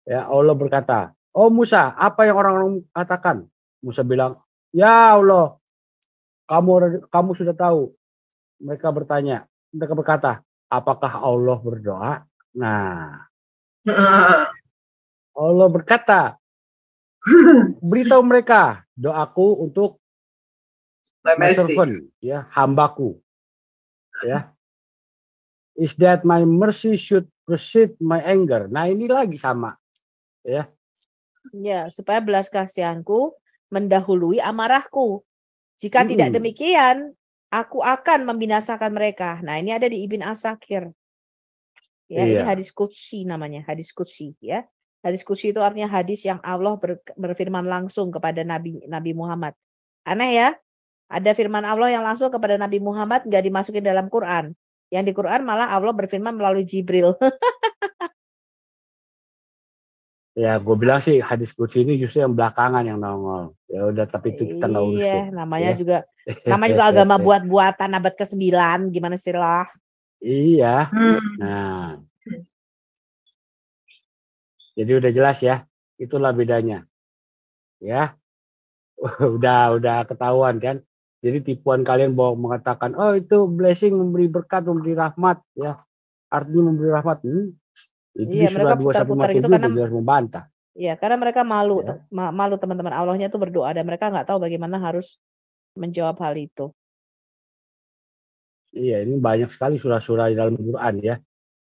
Ya, Allah berkata, Oh Musa, apa yang orang-orang katakan? Musa bilang, Ya Allah, kamu kamu sudah tahu. Mereka bertanya, mereka berkata, apakah Allah berdoa? Nah, Allah berkata, beritahu mereka doaku untuk my servant, ya hambaku, ya. Is that my mercy should precede my anger? Nah ini lagi sama, ya. Ya, supaya belas kasihanku mendahului amarahku. Jika hmm. tidak demikian, aku akan membinasakan mereka. Nah, ini ada di Ibn Asakir. Ya, iya. ini hadis kutsi namanya, hadis kutsi ya. Hadis kutsi itu artinya hadis yang Allah ber, berfirman langsung kepada Nabi Nabi Muhammad. Aneh ya? Ada firman Allah yang langsung kepada Nabi Muhammad nggak dimasukin dalam Quran. Yang di Quran malah Allah berfirman melalui Jibril. ya gue bilang sih hadis kunci ini justru yang belakangan yang nongol ya udah tapi itu kita nggak iya namanya ya. juga nama juga agama buat-buatan abad ke 9 gimana sih lah iya hmm. nah jadi udah jelas ya itulah bedanya ya udah udah ketahuan kan jadi tipuan kalian bahwa mengatakan oh itu blessing memberi berkat memberi rahmat ya artinya memberi rahmat hmm, itu iya, surah mereka putar-putar gitu karena harus membantah. Iya, karena mereka malu, ya. malu teman-teman Allahnya tuh berdoa dan mereka nggak tahu bagaimana harus menjawab hal itu. Iya, ini banyak sekali surah-surah di dalam Quran ya.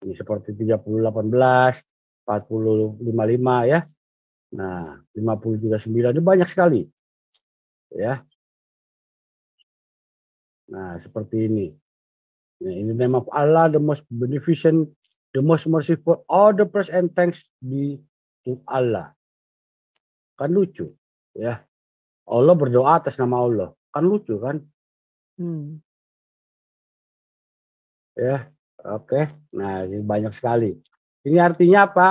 Ini seperti 3018, 18, 55 ya. Nah, 50 juga itu banyak sekali. Ya. Nah, seperti ini. Nah, ini memang Allah, the most beneficent the most merciful, all the praise and thanks be to Allah. Kan lucu, ya. Allah berdoa atas nama Allah. Kan lucu kan? Hmm. Ya, oke. Okay. Nah, ini banyak sekali. Ini artinya apa?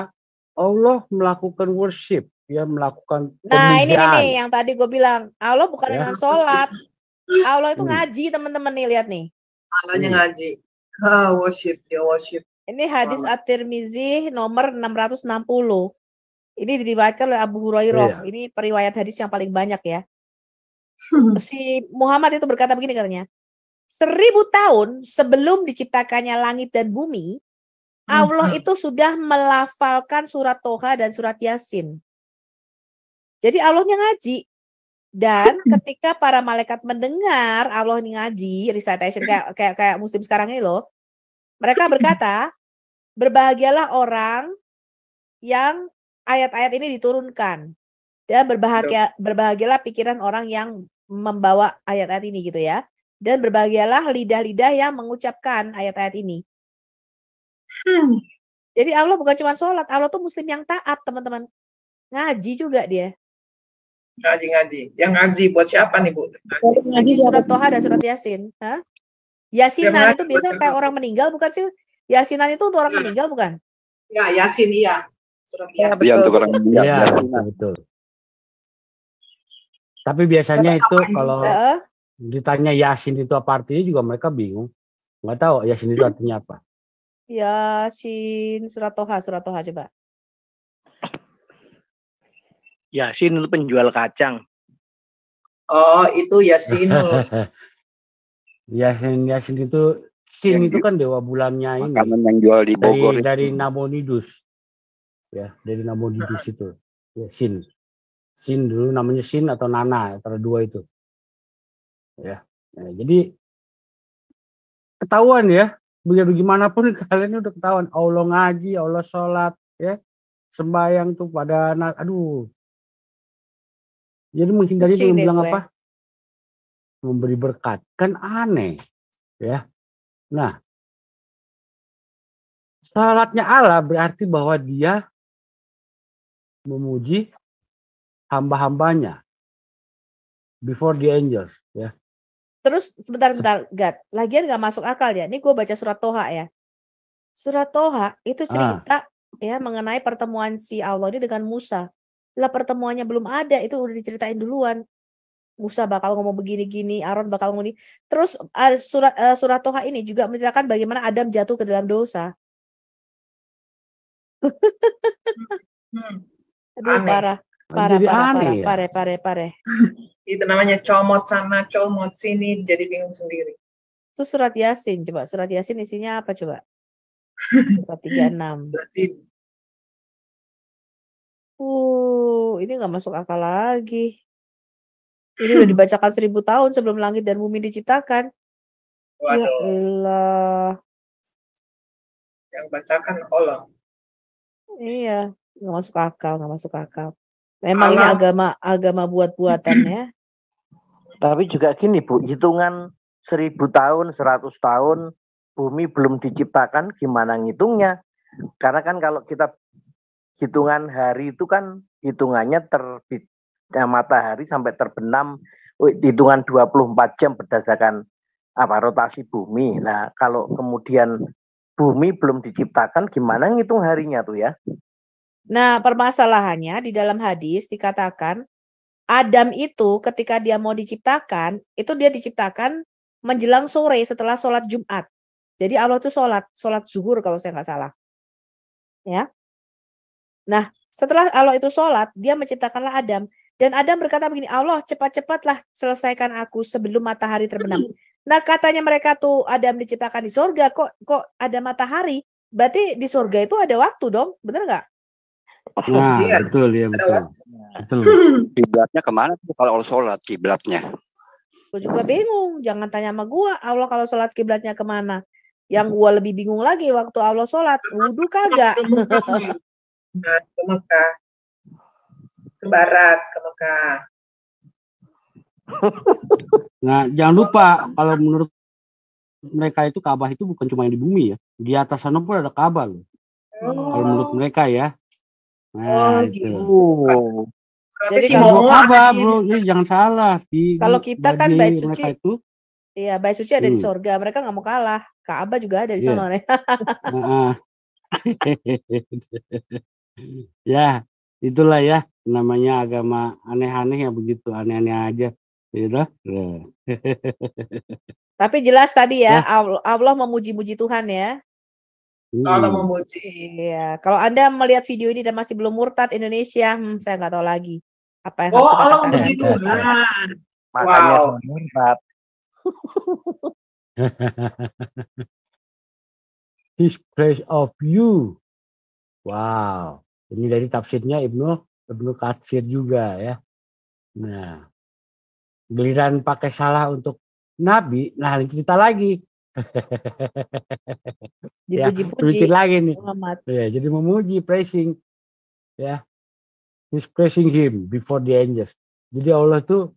Allah melakukan worship, dia melakukan Nah, ini nih yang tadi gue bilang, Allah bukan ya. dengan sholat. Allah itu hmm. ngaji, teman-teman nih lihat nih. Allahnya hmm. ngaji. Ha, worship, dia worship. Ini hadis At-Tirmizi nomor 660. Ini diriwayatkan oleh Abu Hurairah. Iya. Ini periwayat hadis yang paling banyak ya. Hmm. Si Muhammad itu berkata begini katanya. Seribu tahun sebelum diciptakannya langit dan bumi, Allah hmm. itu sudah melafalkan surat Toha dan surat Yasin. Jadi Allahnya ngaji. Dan hmm. ketika para malaikat mendengar Allah ngaji, recitation kayak kayak, kayak muslim sekarang ini loh, mereka berkata, berbahagialah orang yang ayat-ayat ini diturunkan dan berbahagia berbahagialah pikiran orang yang membawa ayat-ayat ini gitu ya. Dan berbahagialah lidah-lidah yang mengucapkan ayat-ayat ini. Hmm. Jadi Allah bukan cuma sholat, Allah tuh muslim yang taat teman-teman. Ngaji juga dia. Ngaji-ngaji. Yang ngaji buat siapa nih Bu? Ngaji, ngaji surat Toha dan surat Yasin. Hah? Yasinan itu biasanya kayak orang meninggal bukan sih? Yasinan itu untuk orang ya. meninggal bukan? Ya, Yasin iya. Surat iya, Yasin. Ya, untuk orang iya, meninggal. Ya, Yasinan betul. Tapi biasanya Tapi itu kan? kalau ditanya Yasin itu apa artinya juga mereka bingung. Nggak tahu Yasin itu artinya apa. Yasin surat Toha, surat Toha coba. Yasin itu penjual kacang. Oh, itu Yasinus. Yasin Yasin itu Sin yang itu kan dewa bulannya ini. Makanan yang jual di Bogor. Dari, dari Namonidus. Ya, dari Namonidus nah. itu. Ya, Sin. Sin dulu namanya Sin atau Nana antara dua itu. Ya. Nah, jadi ketahuan ya. Biar bagaimanapun kalian udah ketahuan Allah ngaji, Allah sholat ya. Sembayang tuh pada anak aduh. Jadi menghindari dengan bilang apa? memberi berkat. Kan aneh. Ya. Nah, salatnya Allah berarti bahwa dia memuji hamba-hambanya before the angels ya terus sebentar sebentar Gad lagian nggak masuk akal ya ini gue baca surat Toha ya surat Toha itu ah. cerita ah. ya mengenai pertemuan si Allah ini dengan Musa lah pertemuannya belum ada itu udah diceritain duluan Musa bakal ngomong begini-gini, Aaron bakal ngomong ini. Terus eh, surat uh, surat Toha ini juga menceritakan bagaimana Adam jatuh ke dalam dosa. hmm. hmm. Aduh, aneh. parah. Parah, parah, aneh parah, ya? parah, parah, parah. Itu namanya comot sana, comot sini, jadi bingung sendiri. Itu surat Yasin, coba. Surat Yasin isinya apa coba? Surat 36. Uh, ini nggak masuk akal lagi. Ini udah dibacakan seribu tahun sebelum langit dan bumi diciptakan. Ya Waduh. Ya Allah. Yang bacakan Allah. Iya, nggak masuk akal, nggak masuk akal. Memang ini agama agama buat-buatan ya. Tapi juga gini Bu, hitungan seribu tahun, seratus tahun, bumi belum diciptakan, gimana ngitungnya? Karena kan kalau kita hitungan hari itu kan hitungannya terbit matahari sampai terbenam hitungan 24 jam berdasarkan apa rotasi bumi. Nah, kalau kemudian bumi belum diciptakan gimana ngitung harinya tuh ya? Nah, permasalahannya di dalam hadis dikatakan Adam itu ketika dia mau diciptakan, itu dia diciptakan menjelang sore setelah sholat Jumat. Jadi Allah itu sholat, sholat zuhur kalau saya nggak salah. Ya. Nah, setelah Allah itu sholat, dia menciptakanlah Adam. Dan Adam berkata begini, Allah cepat-cepatlah selesaikan aku sebelum matahari terbenam. Nah katanya mereka tuh Adam diciptakan di surga, kok kok ada matahari? Berarti di surga itu ada waktu dong, bener nggak? nah, iya. betul ya betul. Waktu. betul. Kiblatnya kemana tuh kalau sholat kiblatnya? Gue juga bingung, jangan tanya sama gua. Allah kalau sholat kiblatnya kemana? Yang gua lebih bingung lagi waktu Allah sholat, wudhu kagak. Ke Mekah ke barat, ke Mekah. Nah, jangan lupa kalau menurut mereka itu Ka'bah itu bukan cuma yang di bumi ya. Di atas sana pun ada Ka'bah loh. Oh. Kalau menurut oh. mereka ya. Nah, oh, itu. Gitu. Jadi kalau Ka'bah, Bro, Ini iya, jangan salah. Di Kalau kita kan baik suci itu Iya, baik suci ada hmm. di sorga. Mereka nggak mau kalah. Ka'bah juga ada di yeah. sana. ya, itulah ya namanya agama aneh-aneh ya begitu aneh-aneh aja gitu tapi jelas tadi ya nah. Allah memuji-muji Tuhan ya hmm. kalau memuji iya kalau anda melihat video ini dan masih belum murtad Indonesia hmm, saya nggak tahu lagi apa yang oh Allah memuji makanya wow. murtad His praise of you. Wow. Ini dari tafsirnya Ibnu perlu katsir juga ya. Nah, giliran pakai salah untuk Nabi, nah cerita lagi. ya, lagi nih. Ya, jadi memuji praising ya. He's praising him before the angels. Jadi Allah tuh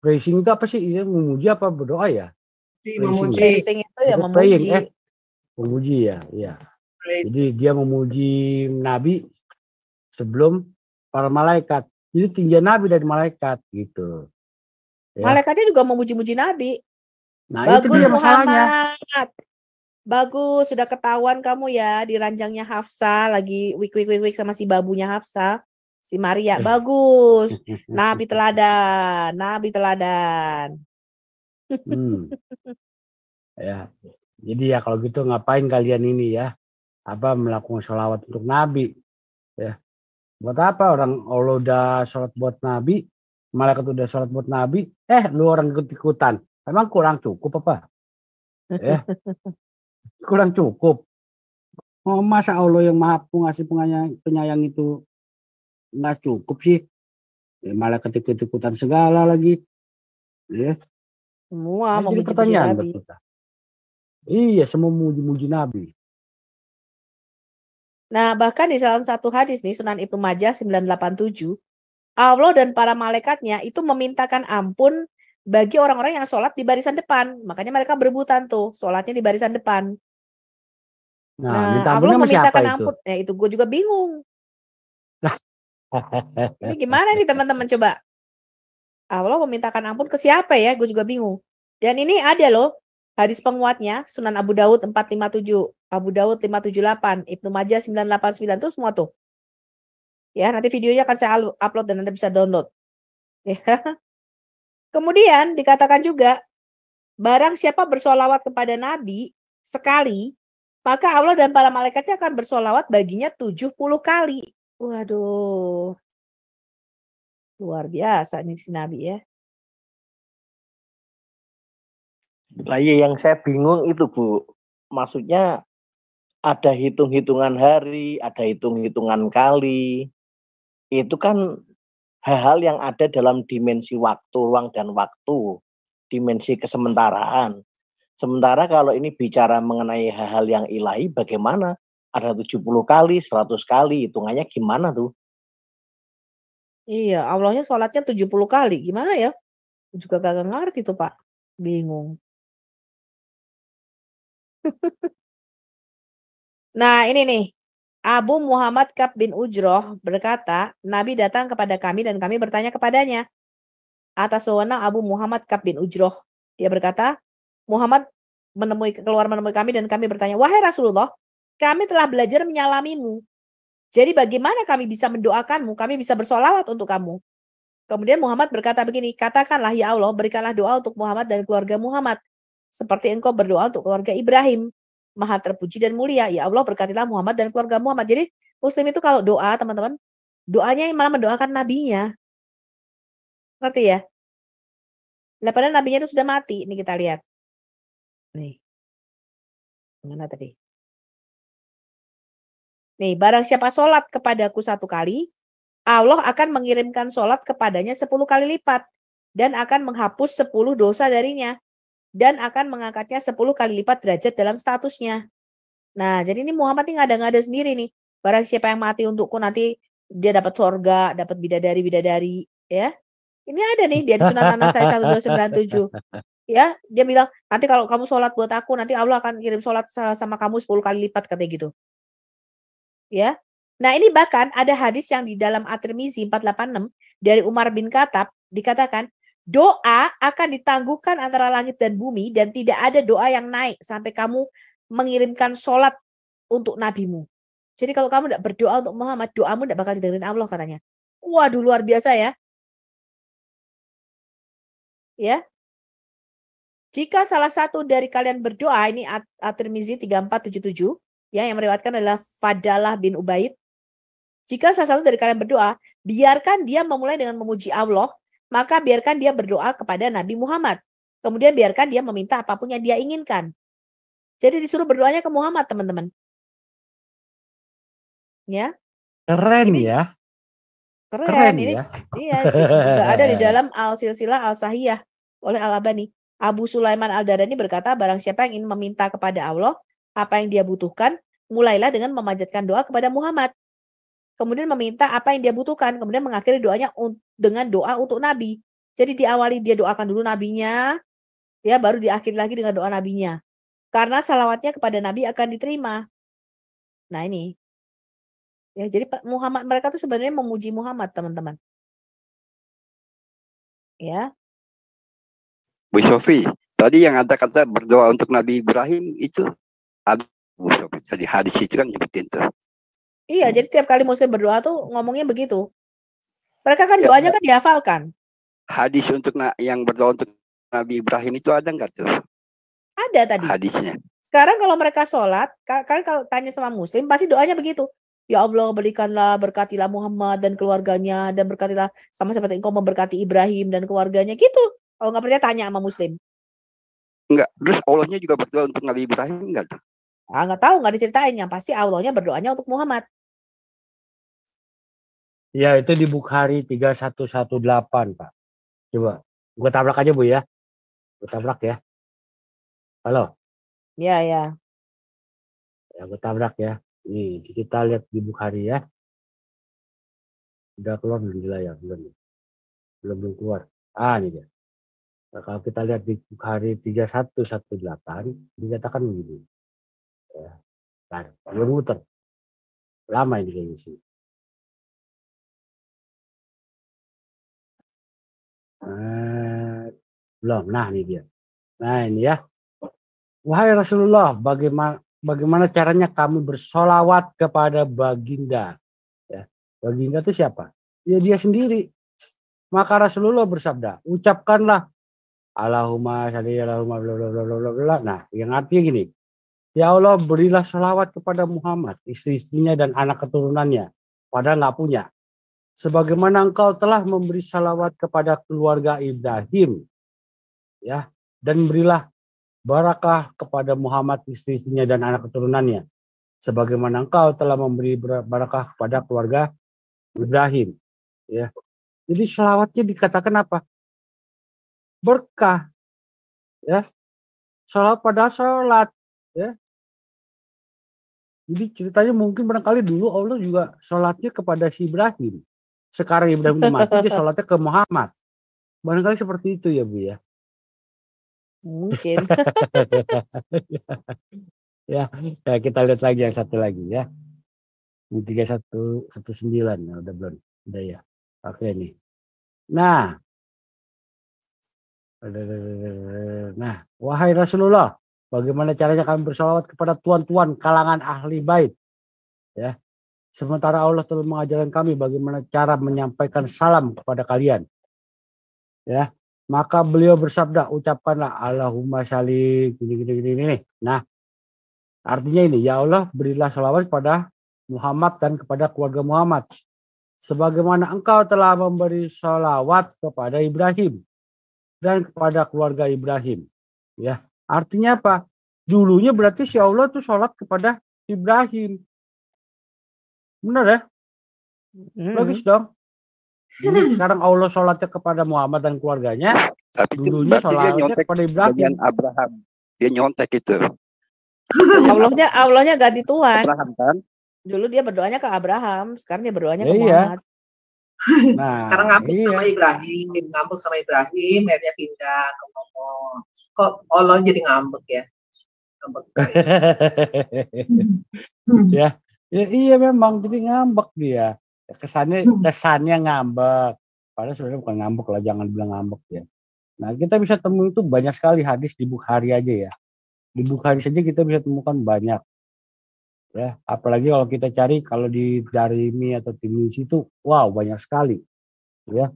praising itu apa sih? Ya, memuji apa berdoa ya? Praising memuji. Ya. Praising itu ya memuji. Praying, eh. Memuji ya, ya. Praising. Jadi dia memuji Nabi sebelum para malaikat. Jadi tinggian Nabi dari malaikat gitu. Ya. Malaikatnya juga memuji-muji Nabi. Nah, Bagus itu dia masalahnya. Muhammad. Bagus, sudah ketahuan kamu ya di ranjangnya Hafsa lagi wik wik wik wik sama si babunya Hafsa, si Maria. Eh. Bagus. Nabi teladan, Nabi teladan. Hmm. ya. Jadi ya kalau gitu ngapain kalian ini ya? Apa melakukan sholawat untuk Nabi? buat apa orang Allah oh, udah sholat buat Nabi malaikat udah sholat buat Nabi eh lu orang ikut ikutan emang kurang cukup apa eh kurang cukup oh, masa Allah yang maha pengasih penyayang, penyayang itu nggak cukup sih eh, ya, malah ketika ikutan segala lagi ya semua nah, jadi pertanyaan iya semua muji-muji Nabi Nah, bahkan di dalam satu hadis nih Sunan Ibnu Majah 987, Allah dan para malaikatnya itu memintakan ampun bagi orang-orang yang sholat di barisan depan. Makanya mereka berebutan tuh, sholatnya di barisan depan. Nah, nah minta Allah memintakan ampun. Itu? Ya itu gue juga bingung. Ini gimana nih teman-teman coba? Allah memintakan ampun ke siapa ya? Gue juga bingung. Dan ini ada loh Hadis penguatnya Sunan Abu Daud 457, Abu Daud 578, Ibnu Majah 989 itu semua tuh. Ya, nanti videonya akan saya upload dan Anda bisa download. Ya. Kemudian dikatakan juga barang siapa bersolawat kepada Nabi sekali, maka Allah dan para malaikatnya akan bersolawat baginya 70 kali. Waduh. Luar biasa nih si Nabi ya. Lah iya yang saya bingung itu Bu. Maksudnya ada hitung-hitungan hari, ada hitung-hitungan kali. Itu kan hal-hal yang ada dalam dimensi waktu, ruang dan waktu, dimensi kesementaraan. Sementara kalau ini bicara mengenai hal-hal yang ilahi bagaimana? Ada 70 kali, 100 kali, hitungannya gimana tuh? Iya, Allahnya sholatnya 70 kali. Gimana ya? Juga kagak ngerti tuh Pak. Bingung. Nah, ini nih. Abu Muhammad Kab bin Ujroh berkata, Nabi datang kepada kami dan kami bertanya kepadanya. Atas wewenang Abu Muhammad Kab bin Ujroh. Dia berkata, Muhammad menemui keluar menemui kami dan kami bertanya, Wahai Rasulullah, kami telah belajar menyalamimu. Jadi bagaimana kami bisa mendoakanmu, kami bisa bersolawat untuk kamu. Kemudian Muhammad berkata begini, katakanlah ya Allah, berikanlah doa untuk Muhammad dan keluarga Muhammad. Seperti engkau berdoa untuk keluarga Ibrahim, maha terpuji dan mulia. Ya Allah berkatilah Muhammad dan keluarga Muhammad. Jadi muslim itu kalau doa teman-teman, doanya malah mendoakan nabinya. Ngerti ya? Nah padahal nabinya itu sudah mati. Ini kita lihat. Nih. Mana tadi? Nih, barang siapa sholat kepadaku satu kali, Allah akan mengirimkan sholat kepadanya sepuluh kali lipat dan akan menghapus sepuluh dosa darinya dan akan mengangkatnya 10 kali lipat derajat dalam statusnya. Nah, jadi ini Muhammad ini ngada-ngada sendiri nih. Barang siapa yang mati untukku nanti dia dapat surga, dapat bidadari, bidadari, ya. Ini ada nih dia di sunan anak saya 1297. Ya, dia bilang, nanti kalau kamu sholat buat aku, nanti Allah akan kirim sholat sama kamu 10 kali lipat, katanya gitu. Ya, Nah ini bahkan ada hadis yang di dalam At-Tirmizi 486 dari Umar bin Khattab dikatakan doa akan ditangguhkan antara langit dan bumi dan tidak ada doa yang naik sampai kamu mengirimkan sholat untuk nabimu. Jadi kalau kamu tidak berdoa untuk Muhammad, doamu tidak bakal didengarin Allah katanya. Waduh luar biasa ya. Ya. Jika salah satu dari kalian berdoa, ini At-Tirmizi 3477, ya, yang meriwatkan adalah Fadalah bin Ubaid. Jika salah satu dari kalian berdoa, biarkan dia memulai dengan memuji Allah maka biarkan dia berdoa kepada Nabi Muhammad. Kemudian biarkan dia meminta apapun yang dia inginkan. Jadi disuruh berdoanya ke Muhammad, teman-teman. Ya. Keren ini, ya. Keren, keren ini. Ya? Iya, enggak ada di dalam Al-Silsilah Al-Sahiyah oleh al abani Abu Sulaiman Al-Darani berkata, barang siapa yang ingin meminta kepada Allah apa yang dia butuhkan, mulailah dengan memanjatkan doa kepada Muhammad kemudian meminta apa yang dia butuhkan, kemudian mengakhiri doanya dengan doa untuk nabi. Jadi diawali dia doakan dulu nabinya, ya baru diakhiri lagi dengan doa nabinya. Karena salawatnya kepada nabi akan diterima. Nah ini. Ya, jadi Muhammad mereka tuh sebenarnya memuji Muhammad, teman-teman. Ya. Bu Sofi, tadi yang ada kata berdoa untuk Nabi Ibrahim itu ada Bu Sofi Jadi hadis itu kan nyebutin tuh. Iya, hmm. jadi tiap kali muslim berdoa tuh ngomongnya begitu. Mereka kan ya, doanya kan dihafalkan. Hadis untuk na yang berdoa untuk Nabi Ibrahim itu ada enggak tuh? Ada tadi. Hadisnya. Sekarang kalau mereka sholat, kan kalau tanya sama muslim pasti doanya begitu. Ya Allah berikanlah berkatilah Muhammad dan keluarganya dan berkatilah sama seperti engkau memberkati Ibrahim dan keluarganya gitu. Kalau nggak percaya tanya sama muslim. Enggak, terus Allahnya juga berdoa untuk Nabi Ibrahim enggak tuh? Ah enggak tahu enggak diceritain yang pasti Allahnya berdoanya untuk Muhammad. Ya, itu di Bukhari 3118, Pak. Coba, gue tabrak aja, Bu, ya. Gue tabrak ya. Halo? Iya ya. Ya, ya gue tabrak ya. Nih, kita lihat di Bukhari ya. Udah keluar belum gila ya? Belum. Belum, belum keluar. Ah, ini dia. Nah, kalau kita lihat di Bukhari 3118, dinyatakan begini. Ya. Nah, belum muter. Lama ini kayaknya sih. Eh, belum. Nah, ini dia. Nah, ini ya. Wahai Rasulullah, bagaimana bagaimana caranya kamu bersolawat kepada baginda? Ya, baginda itu siapa? Ya dia sendiri. Maka Rasulullah bersabda, ucapkanlah Allahumma sholli Allahumma bla Nah, yang artinya gini. Ya Allah, berilah solawat kepada Muhammad, istri-istrinya dan anak keturunannya. Padahal nggak punya sebagaimana engkau telah memberi salawat kepada keluarga Ibrahim ya dan berilah barakah kepada Muhammad istrinya dan anak keturunannya sebagaimana engkau telah memberi barakah kepada keluarga Ibrahim ya jadi salawatnya dikatakan apa berkah ya salawat pada salat ya jadi ceritanya mungkin barangkali dulu Allah juga sholatnya kepada si Ibrahim sekarang Ibrahim udah mati dia sholatnya ke Muhammad barangkali seperti itu ya bu ya mungkin ya, ya kita lihat lagi yang satu lagi ya ini tiga satu satu sembilan ya, udah belum udah ya oke nih nah Nah, wahai Rasulullah, bagaimana caranya kami bersolawat kepada tuan-tuan kalangan ahli bait? Ya, Sementara Allah telah mengajarkan kami bagaimana cara menyampaikan salam kepada kalian. Ya, maka beliau bersabda, ucapkanlah Allahumma salim gini gini gini ini. Nah, artinya ini ya Allah berilah salawat kepada Muhammad dan kepada keluarga Muhammad. Sebagaimana engkau telah memberi salawat kepada Ibrahim dan kepada keluarga Ibrahim. Ya, artinya apa? Dulunya berarti si Allah itu sholat kepada Ibrahim. Benar ya? hmm Logis dong. Dulu sekarang Allah sholatnya kepada Muhammad dan keluarganya. Tapi dulunya sholatnya kepada Ibrahim. Dengan Abraham. Dia nyontek itu. Allahnya Allahnya ganti Tuhan. Abraham kan? Dulu dia berdoanya ke Abraham, sekarang dia berdoanya ya, ke iya. Muhammad. Nah, sekarang ngambil iya. sama Ibrahim, Ngambil sama Ibrahim, akhirnya pindah ke Momo. Kok Allah jadi ngambek ya? Ngambek. Hmm. ya, Ya iya memang, jadi ngambek dia. Ya, kesannya hmm. kesannya ngambek, padahal sebenarnya bukan ngambek lah, jangan bilang ngambek ya. Nah, kita bisa temui itu banyak sekali hadis di Bukhari aja ya. Di Bukhari saja kita bisa temukan banyak. Ya, apalagi kalau kita cari kalau di Darimi atau di Tirmizi itu, wow banyak sekali, ya.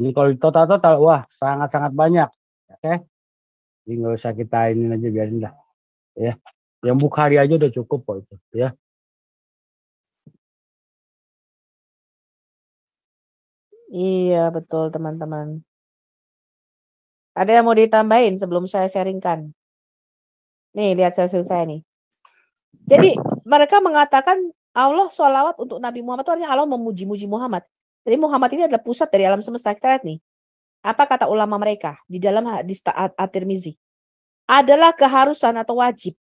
Jadi kalau total total wah sangat-sangat banyak, oke. Jadi nggak usah kita ini aja, biarin dah, ya. Yang Bukhari aja udah cukup kok itu, ya. Iya, betul teman-teman. Ada yang mau ditambahin sebelum saya sharingkan? Nih, lihat hasil selesai nih. Jadi mereka mengatakan Allah sholawat untuk Nabi Muhammad itu artinya Allah memuji-muji Muhammad. Jadi Muhammad ini adalah pusat dari alam semesta. Kita lihat nih. Apa kata ulama mereka di dalam hadis At-Tirmizi? Adalah keharusan atau wajib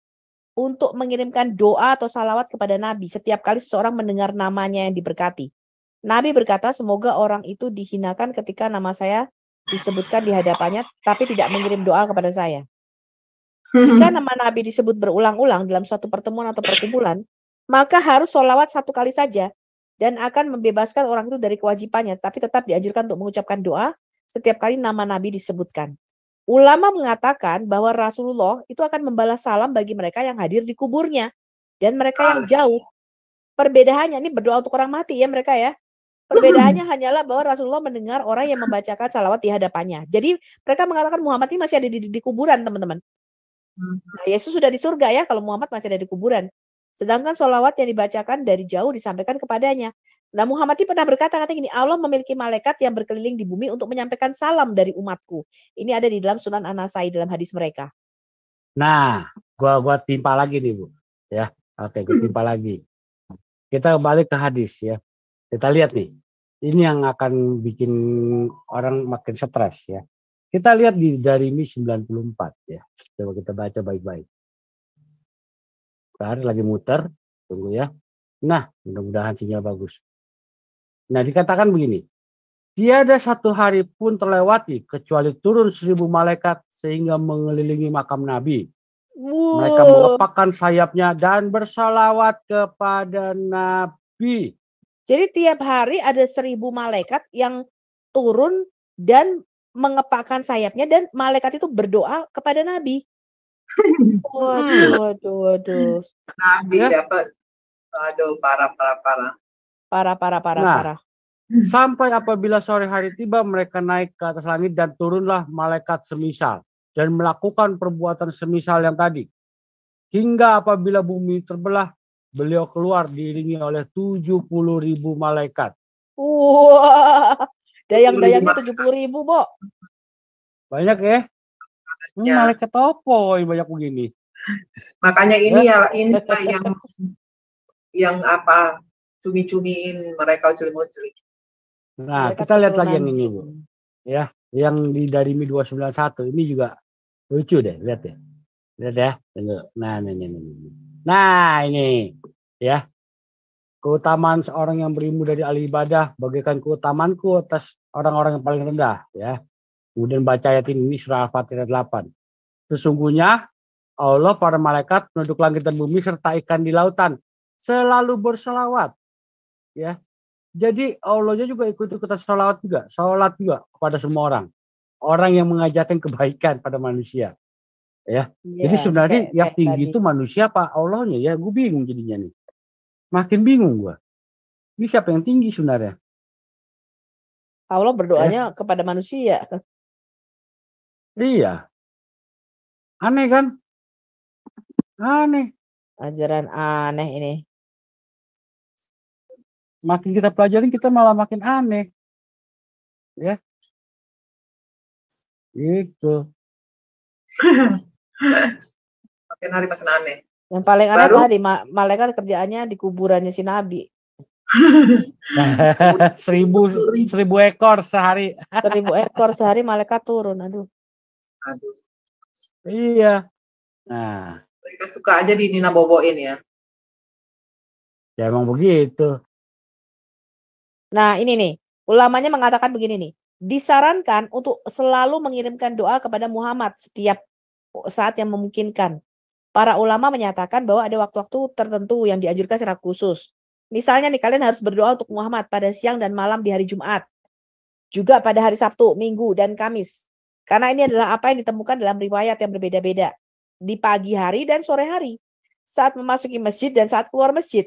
untuk mengirimkan doa atau salawat kepada Nabi setiap kali seseorang mendengar namanya yang diberkati. Nabi berkata, semoga orang itu dihinakan ketika nama saya disebutkan di hadapannya, tapi tidak mengirim doa kepada saya. Jika nama Nabi disebut berulang-ulang dalam suatu pertemuan atau perkumpulan, maka harus sholawat satu kali saja dan akan membebaskan orang itu dari kewajibannya, tapi tetap dianjurkan untuk mengucapkan doa setiap kali nama Nabi disebutkan. Ulama mengatakan bahwa Rasulullah itu akan membalas salam bagi mereka yang hadir di kuburnya dan mereka yang jauh. Perbedaannya ini berdoa untuk orang mati ya mereka ya. Perbedaannya hanyalah bahwa Rasulullah mendengar orang yang membacakan salawat di hadapannya. Jadi mereka mengatakan Muhammad ini masih ada di, di kuburan teman-teman. Nah, hmm. Yesus sudah di surga ya kalau Muhammad masih ada di kuburan. Sedangkan salawat yang dibacakan dari jauh disampaikan kepadanya. Nah Muhammad ini pernah berkata kata gini, Allah memiliki malaikat yang berkeliling di bumi untuk menyampaikan salam dari umatku. Ini ada di dalam Sunan Anasai dalam hadis mereka. Nah, gua gua timpa lagi nih bu, ya. Oke, gua hmm. timpa lagi. Kita kembali ke hadis ya. Kita lihat nih, ini yang akan bikin orang makin stres ya. Kita lihat di dari Mi 94 ya. Coba kita baca baik-baik. Bentar, lagi muter. Tunggu ya. Nah, mudah-mudahan sinyal bagus. Nah, dikatakan begini. Tiada satu hari pun terlewati kecuali turun seribu malaikat sehingga mengelilingi makam Nabi. Wow. Mereka mengepakkan sayapnya dan bersalawat kepada Nabi. Jadi tiap hari ada seribu malaikat yang turun dan mengepakkan sayapnya dan malaikat itu berdoa kepada Nabi. Waduh, waduh, waduh. Nabi ya? Waduh, aduh parah, parah, parah. Parah, parah, parah, nah, parah. Sampai apabila sore hari tiba mereka naik ke atas langit dan turunlah malaikat semisal dan melakukan perbuatan semisal yang tadi. Hingga apabila bumi terbelah beliau keluar diiringi oleh 70 ribu malaikat. Wah, wow. dayang-dayangnya 70 ribu, Bo. Banyak ya? Hmm, iya. ya? Ini ya. malaikat topo yang banyak begini. Makanya ini ya, ya ini yang yang apa cumi-cumiin mereka cumi-cumi. Nah, mereka kita lihat lagi yang ini, Bu. Ya, yang di dari Mi 291 ini juga lucu deh, lihat ya. Lihat ya. Tunggu. Nah, ini, ini, ini. Nah, ini ya. Keutamaan seorang yang berilmu dari ahli ibadah bagaikan keutamanku atas orang-orang yang paling rendah ya. Kemudian baca ayat ini surah Al-Fatihah 8. Sesungguhnya Allah para malaikat penduduk langit dan bumi serta ikan di lautan selalu bersolawat ya. Jadi Allahnya juga ikut ikutan solawat juga, salat juga kepada semua orang. Orang yang mengajarkan kebaikan pada manusia ya. Yeah, Jadi sebenarnya kayak, yang kayak tinggi tadi. itu manusia apa Allahnya ya? Gue bingung jadinya nih. Makin bingung gue. Ini siapa yang tinggi sebenarnya? Allah berdoanya ya. kepada manusia. Iya. Aneh kan? Aneh. Ajaran aneh ini. Makin kita pelajarin kita malah makin aneh. Ya. Itu. makin hari makin aneh. Yang paling aneh Baru, tadi malaikat kerjaannya di kuburannya si Nabi. seribu seribu ekor sehari. seribu ekor sehari malaikat turun, aduh. Aduh. Iya. Nah. Mereka suka aja di Nina Boboin ya. Ya emang begitu. Nah ini nih, ulamanya mengatakan begini nih. Disarankan untuk selalu mengirimkan doa kepada Muhammad setiap saat yang memungkinkan. Para ulama menyatakan bahwa ada waktu-waktu tertentu yang dianjurkan secara khusus. Misalnya nih kalian harus berdoa untuk Muhammad pada siang dan malam di hari Jumat. Juga pada hari Sabtu, Minggu, dan Kamis. Karena ini adalah apa yang ditemukan dalam riwayat yang berbeda-beda. Di pagi hari dan sore hari. Saat memasuki masjid dan saat keluar masjid.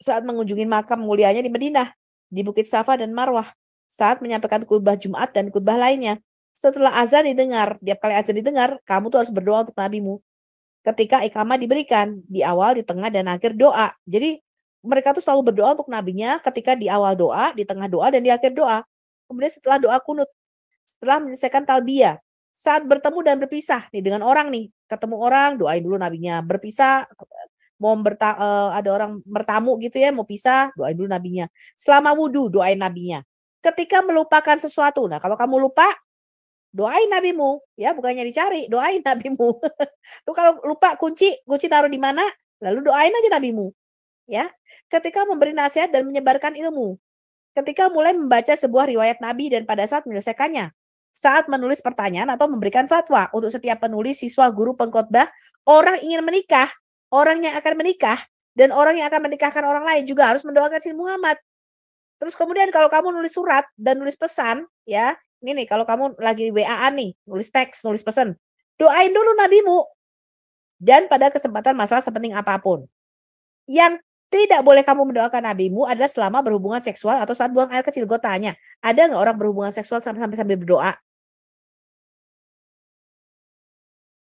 Saat mengunjungi makam mulianya di Madinah. Di Bukit Safa dan Marwah. Saat menyampaikan khutbah Jumat dan khutbah lainnya. Setelah azan didengar, tiap kali azan didengar, kamu tuh harus berdoa untuk nabimu. Ketika ikama diberikan, di awal, di tengah, dan akhir doa. Jadi mereka tuh selalu berdoa untuk nabinya ketika di awal doa, di tengah doa, dan di akhir doa. Kemudian setelah doa kunut, setelah menyelesaikan talbiyah, saat bertemu dan berpisah nih dengan orang nih, ketemu orang doain dulu nabinya, berpisah mau berta, eh, ada orang bertamu gitu ya, mau pisah, doain dulu nabinya. Selama wudhu, doain nabinya. Ketika melupakan sesuatu, nah kalau kamu lupa, doain nabimu ya bukannya dicari doain nabimu lu kalau lupa kunci kunci taruh di mana lalu doain aja nabimu ya ketika memberi nasihat dan menyebarkan ilmu ketika mulai membaca sebuah riwayat nabi dan pada saat menyelesaikannya saat menulis pertanyaan atau memberikan fatwa untuk setiap penulis siswa guru pengkhotbah orang ingin menikah orang yang akan menikah dan orang yang akan menikahkan orang lain juga harus mendoakan si Muhammad Terus kemudian kalau kamu nulis surat dan nulis pesan, ya, ini nih kalau kamu lagi wa nih, nulis teks, nulis pesan, doain dulu nabimu. Dan pada kesempatan masalah sepenting apapun. Yang tidak boleh kamu mendoakan nabimu adalah selama berhubungan seksual atau saat buang air kecil. Gue tanya, ada nggak orang berhubungan seksual sampai-sampai sambil berdoa?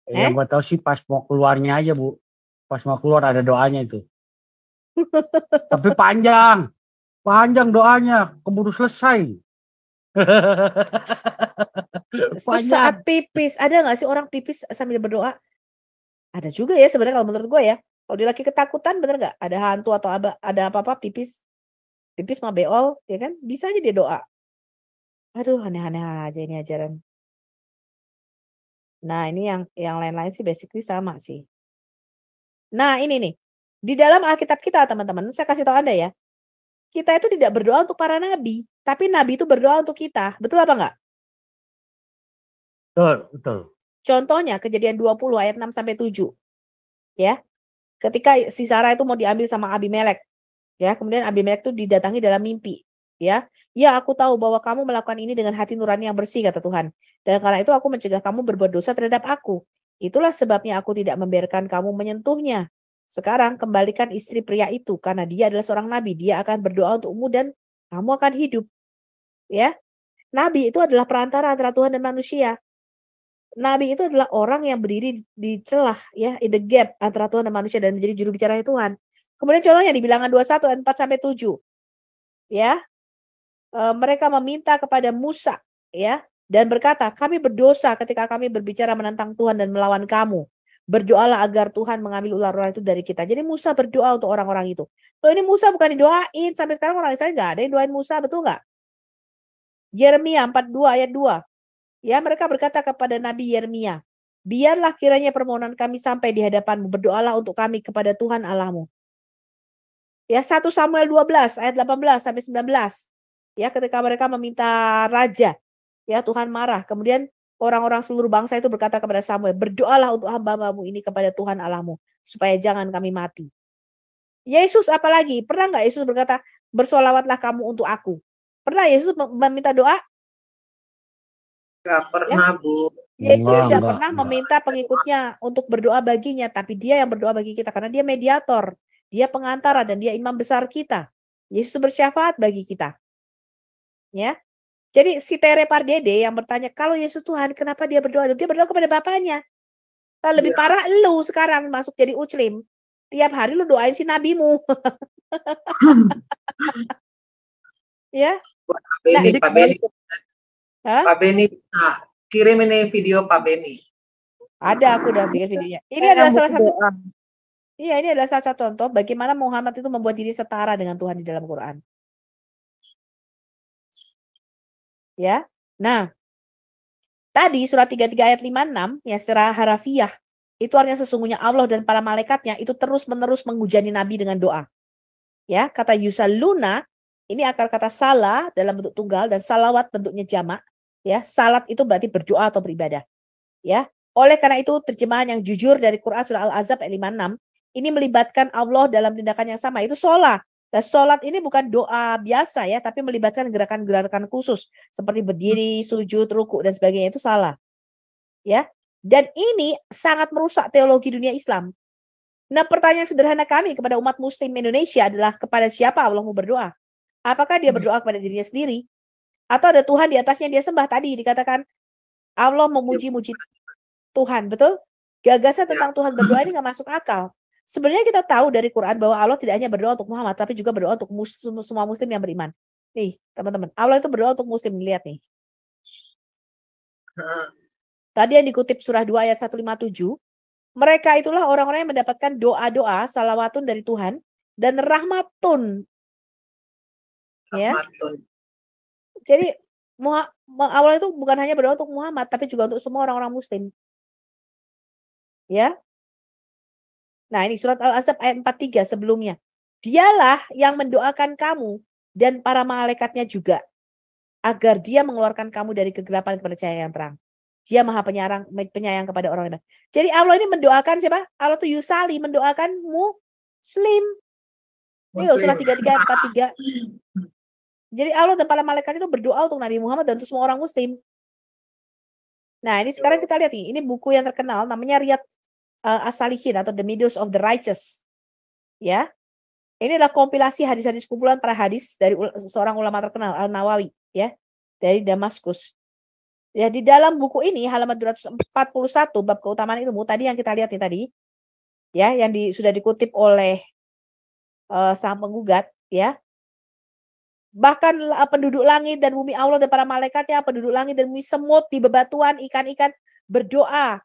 Ya, eh? gue tahu sih pas mau keluarnya aja, Bu. Pas mau keluar ada doanya itu. Tapi panjang. Panjang doanya. Keburu selesai. Saat pipis, ada nggak sih orang pipis sambil berdoa? Ada juga ya sebenarnya kalau menurut gue ya. Kalau dia lagi ketakutan bener gak Ada hantu atau apa? Ada apa-apa pipis? Pipis mah beol, ya kan? Bisa aja dia doa. Aduh, aneh-aneh aja ini ajaran. Nah, ini yang yang lain-lain sih basically sama sih. Nah, ini nih. Di dalam Alkitab kita, teman-teman, saya kasih tahu Anda ya kita itu tidak berdoa untuk para nabi, tapi nabi itu berdoa untuk kita. Betul apa enggak? Betul, betul. Contohnya kejadian 20 ayat 6 sampai 7. Ya. Ketika si Sarah itu mau diambil sama Abimelek. Ya, kemudian Abimelek itu didatangi dalam mimpi, ya. Ya, aku tahu bahwa kamu melakukan ini dengan hati nurani yang bersih kata Tuhan. Dan karena itu aku mencegah kamu berbuat dosa terhadap aku. Itulah sebabnya aku tidak membiarkan kamu menyentuhnya. Sekarang kembalikan istri pria itu karena dia adalah seorang nabi. Dia akan berdoa untukmu dan kamu akan hidup. Ya. Nabi itu adalah perantara antara Tuhan dan manusia. Nabi itu adalah orang yang berdiri di celah ya, in the gap antara Tuhan dan manusia dan menjadi juru bicara Tuhan. Kemudian contohnya di bilangan 21 ayat 4 sampai 7. Ya. E, mereka meminta kepada Musa ya dan berkata, "Kami berdosa ketika kami berbicara menentang Tuhan dan melawan kamu." Berdoalah agar Tuhan mengambil ular-ular itu dari kita. Jadi Musa berdoa untuk orang-orang itu. Loh ini Musa bukan didoain. Sampai sekarang orang Israel nggak ada yang doain Musa, betul nggak? Yeremia 42 ayat 2. Ya, mereka berkata kepada Nabi Yeremia, biarlah kiranya permohonan kami sampai di hadapanmu. Berdoalah untuk kami kepada Tuhan Allahmu. Ya, 1 Samuel 12 ayat 18 sampai 19. Ya, ketika mereka meminta raja, ya Tuhan marah. Kemudian orang-orang seluruh bangsa itu berkata kepada Samuel, berdoalah untuk hamba-hambamu ini kepada Tuhan Allahmu, supaya jangan kami mati. Yesus apalagi, pernah nggak Yesus berkata, bersolawatlah kamu untuk aku? Pernah Yesus meminta doa? Nggak pernah, ya? Bu. Yesus enggak, tidak pernah meminta pengikutnya untuk berdoa baginya, tapi dia yang berdoa bagi kita, karena dia mediator, dia pengantara, dan dia imam besar kita. Yesus bersyafaat bagi kita. Ya, jadi si Tere Pardede yang bertanya, kalau Yesus Tuhan, kenapa dia berdoa? Dia berdoa kepada Bapaknya. Nah, lebih ya. parah lu sekarang masuk jadi uclim. Tiap hari lu doain si nabimu. ya. Pak Beni, nah, Pak Beni. Pak Beni, nah, kirim ini video Pak Beni. Ada aku udah bikin videonya. Ini adalah salah satu Iya, ini adalah salah satu contoh bagaimana Muhammad itu membuat diri setara dengan Tuhan di dalam Quran. Ya. Nah, tadi surat 33 ayat 56 ya secara harafiah itu artinya sesungguhnya Allah dan para malaikatnya itu terus-menerus menghujani nabi dengan doa. Ya, kata yusaluna ini akar kata salah dalam bentuk tunggal dan salawat bentuknya jamak. Ya, salat itu berarti berdoa atau beribadah. Ya, oleh karena itu terjemahan yang jujur dari Quran surah Al-Azab ayat 56 ini melibatkan Allah dalam tindakan yang sama itu sholat. Nah, sholat ini bukan doa biasa ya, tapi melibatkan gerakan-gerakan khusus seperti berdiri, sujud, ruku dan sebagainya itu salah. Ya. Dan ini sangat merusak teologi dunia Islam. Nah, pertanyaan sederhana kami kepada umat muslim Indonesia adalah kepada siapa Allah mau berdoa? Apakah dia hmm. berdoa kepada dirinya sendiri? Atau ada Tuhan di atasnya dia sembah tadi dikatakan Allah memuji-muji Tuhan, betul? Gagasan ya. tentang Tuhan berdoa ini nggak masuk akal. Sebenarnya kita tahu dari Quran bahwa Allah tidak hanya berdoa untuk Muhammad, tapi juga berdoa untuk muslim, semua muslim yang beriman. Nih, teman-teman, Allah itu berdoa untuk muslim. Lihat nih. Tadi yang dikutip surah 2 ayat 157, mereka itulah orang-orang yang mendapatkan doa-doa salawatun dari Tuhan dan rahmatun. Ya. rahmatun. Ya. Jadi Allah itu bukan hanya berdoa untuk Muhammad, tapi juga untuk semua orang-orang muslim. Ya. Nah, ini surat al azab ayat 43 sebelumnya. Dialah yang mendoakan kamu dan para malaikatnya juga agar dia mengeluarkan kamu dari kegelapan kepada cahaya yang terang. Dia maha penyayang, penyayang kepada orang lain. Jadi Allah ini mendoakan siapa? Allah tuh Yusali mendoakan muslim. Ini surat 33 43. Jadi Allah dan para malaikat itu berdoa untuk Nabi Muhammad dan untuk semua orang muslim. Nah, ini sekarang kita lihat nih, ini buku yang terkenal namanya Riyad Eh, Asalihin atau The medios of the Righteous. Ya. Ini adalah kompilasi hadis-hadis kumpulan para hadis dari seorang ulama terkenal Al-Nawawi ya, dari Damaskus. Ya, di dalam buku ini halaman 241 bab keutamaan ilmu tadi yang kita lihat nih tadi ya yang di, sudah dikutip oleh uh, sang penggugat ya bahkan eh, penduduk langit dan bumi Allah dan para malaikatnya, penduduk langit dan bumi semut di bebatuan ikan-ikan berdoa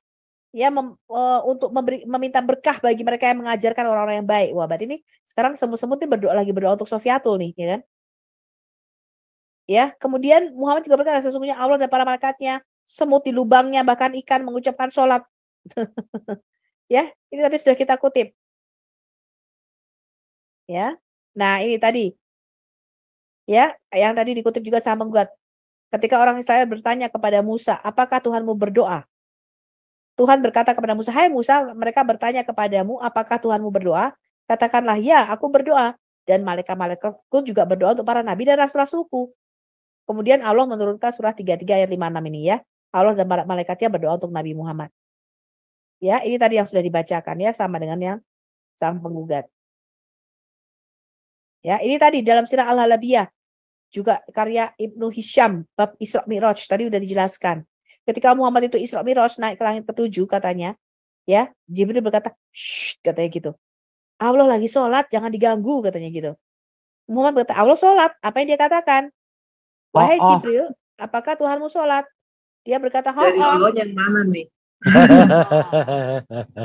ya mem, uh, untuk memberi, meminta berkah bagi mereka yang mengajarkan orang-orang yang baik. Wah, berarti ini sekarang semut-semut ini berdoa lagi berdoa untuk Sofiatul nih, ya kan? Ya, kemudian Muhammad juga berkata sesungguhnya Allah dan para malaikatnya, semut di lubangnya bahkan ikan mengucapkan sholat. ya, ini tadi sudah kita kutip. Ya, nah ini tadi. Ya, yang tadi dikutip juga sama penggugat. Ketika orang Israel bertanya kepada Musa, apakah Tuhanmu berdoa? Tuhan berkata kepada Musa, "Hai Musa, mereka bertanya kepadamu, apakah Tuhanmu berdoa? Katakanlah, "Ya, aku berdoa." Dan malaikat-malaikatku juga berdoa untuk para nabi dan rasul-rasulku. Kemudian Allah menurunkan surah 33 ayat 56 ini ya. Allah dan para malaikatnya berdoa untuk Nabi Muhammad. Ya, ini tadi yang sudah dibacakan ya sama dengan yang sang penggugat. Ya, ini tadi dalam sirah Al-Halabiyah juga karya Ibnu Hisham bab Isra Mi'raj tadi sudah dijelaskan. Ketika Muhammad itu Isra Mi'raj naik ke langit ketujuh katanya, ya, Jibril berkata, "Shh," katanya gitu. Allah lagi sholat, jangan diganggu katanya gitu. Muhammad berkata, Allah sholat. Apa yang dia katakan? Wahai oh, oh. Jibril, apakah Tuhanmu sholat? Dia berkata, oh, Dari Allah oh. yang mana nih?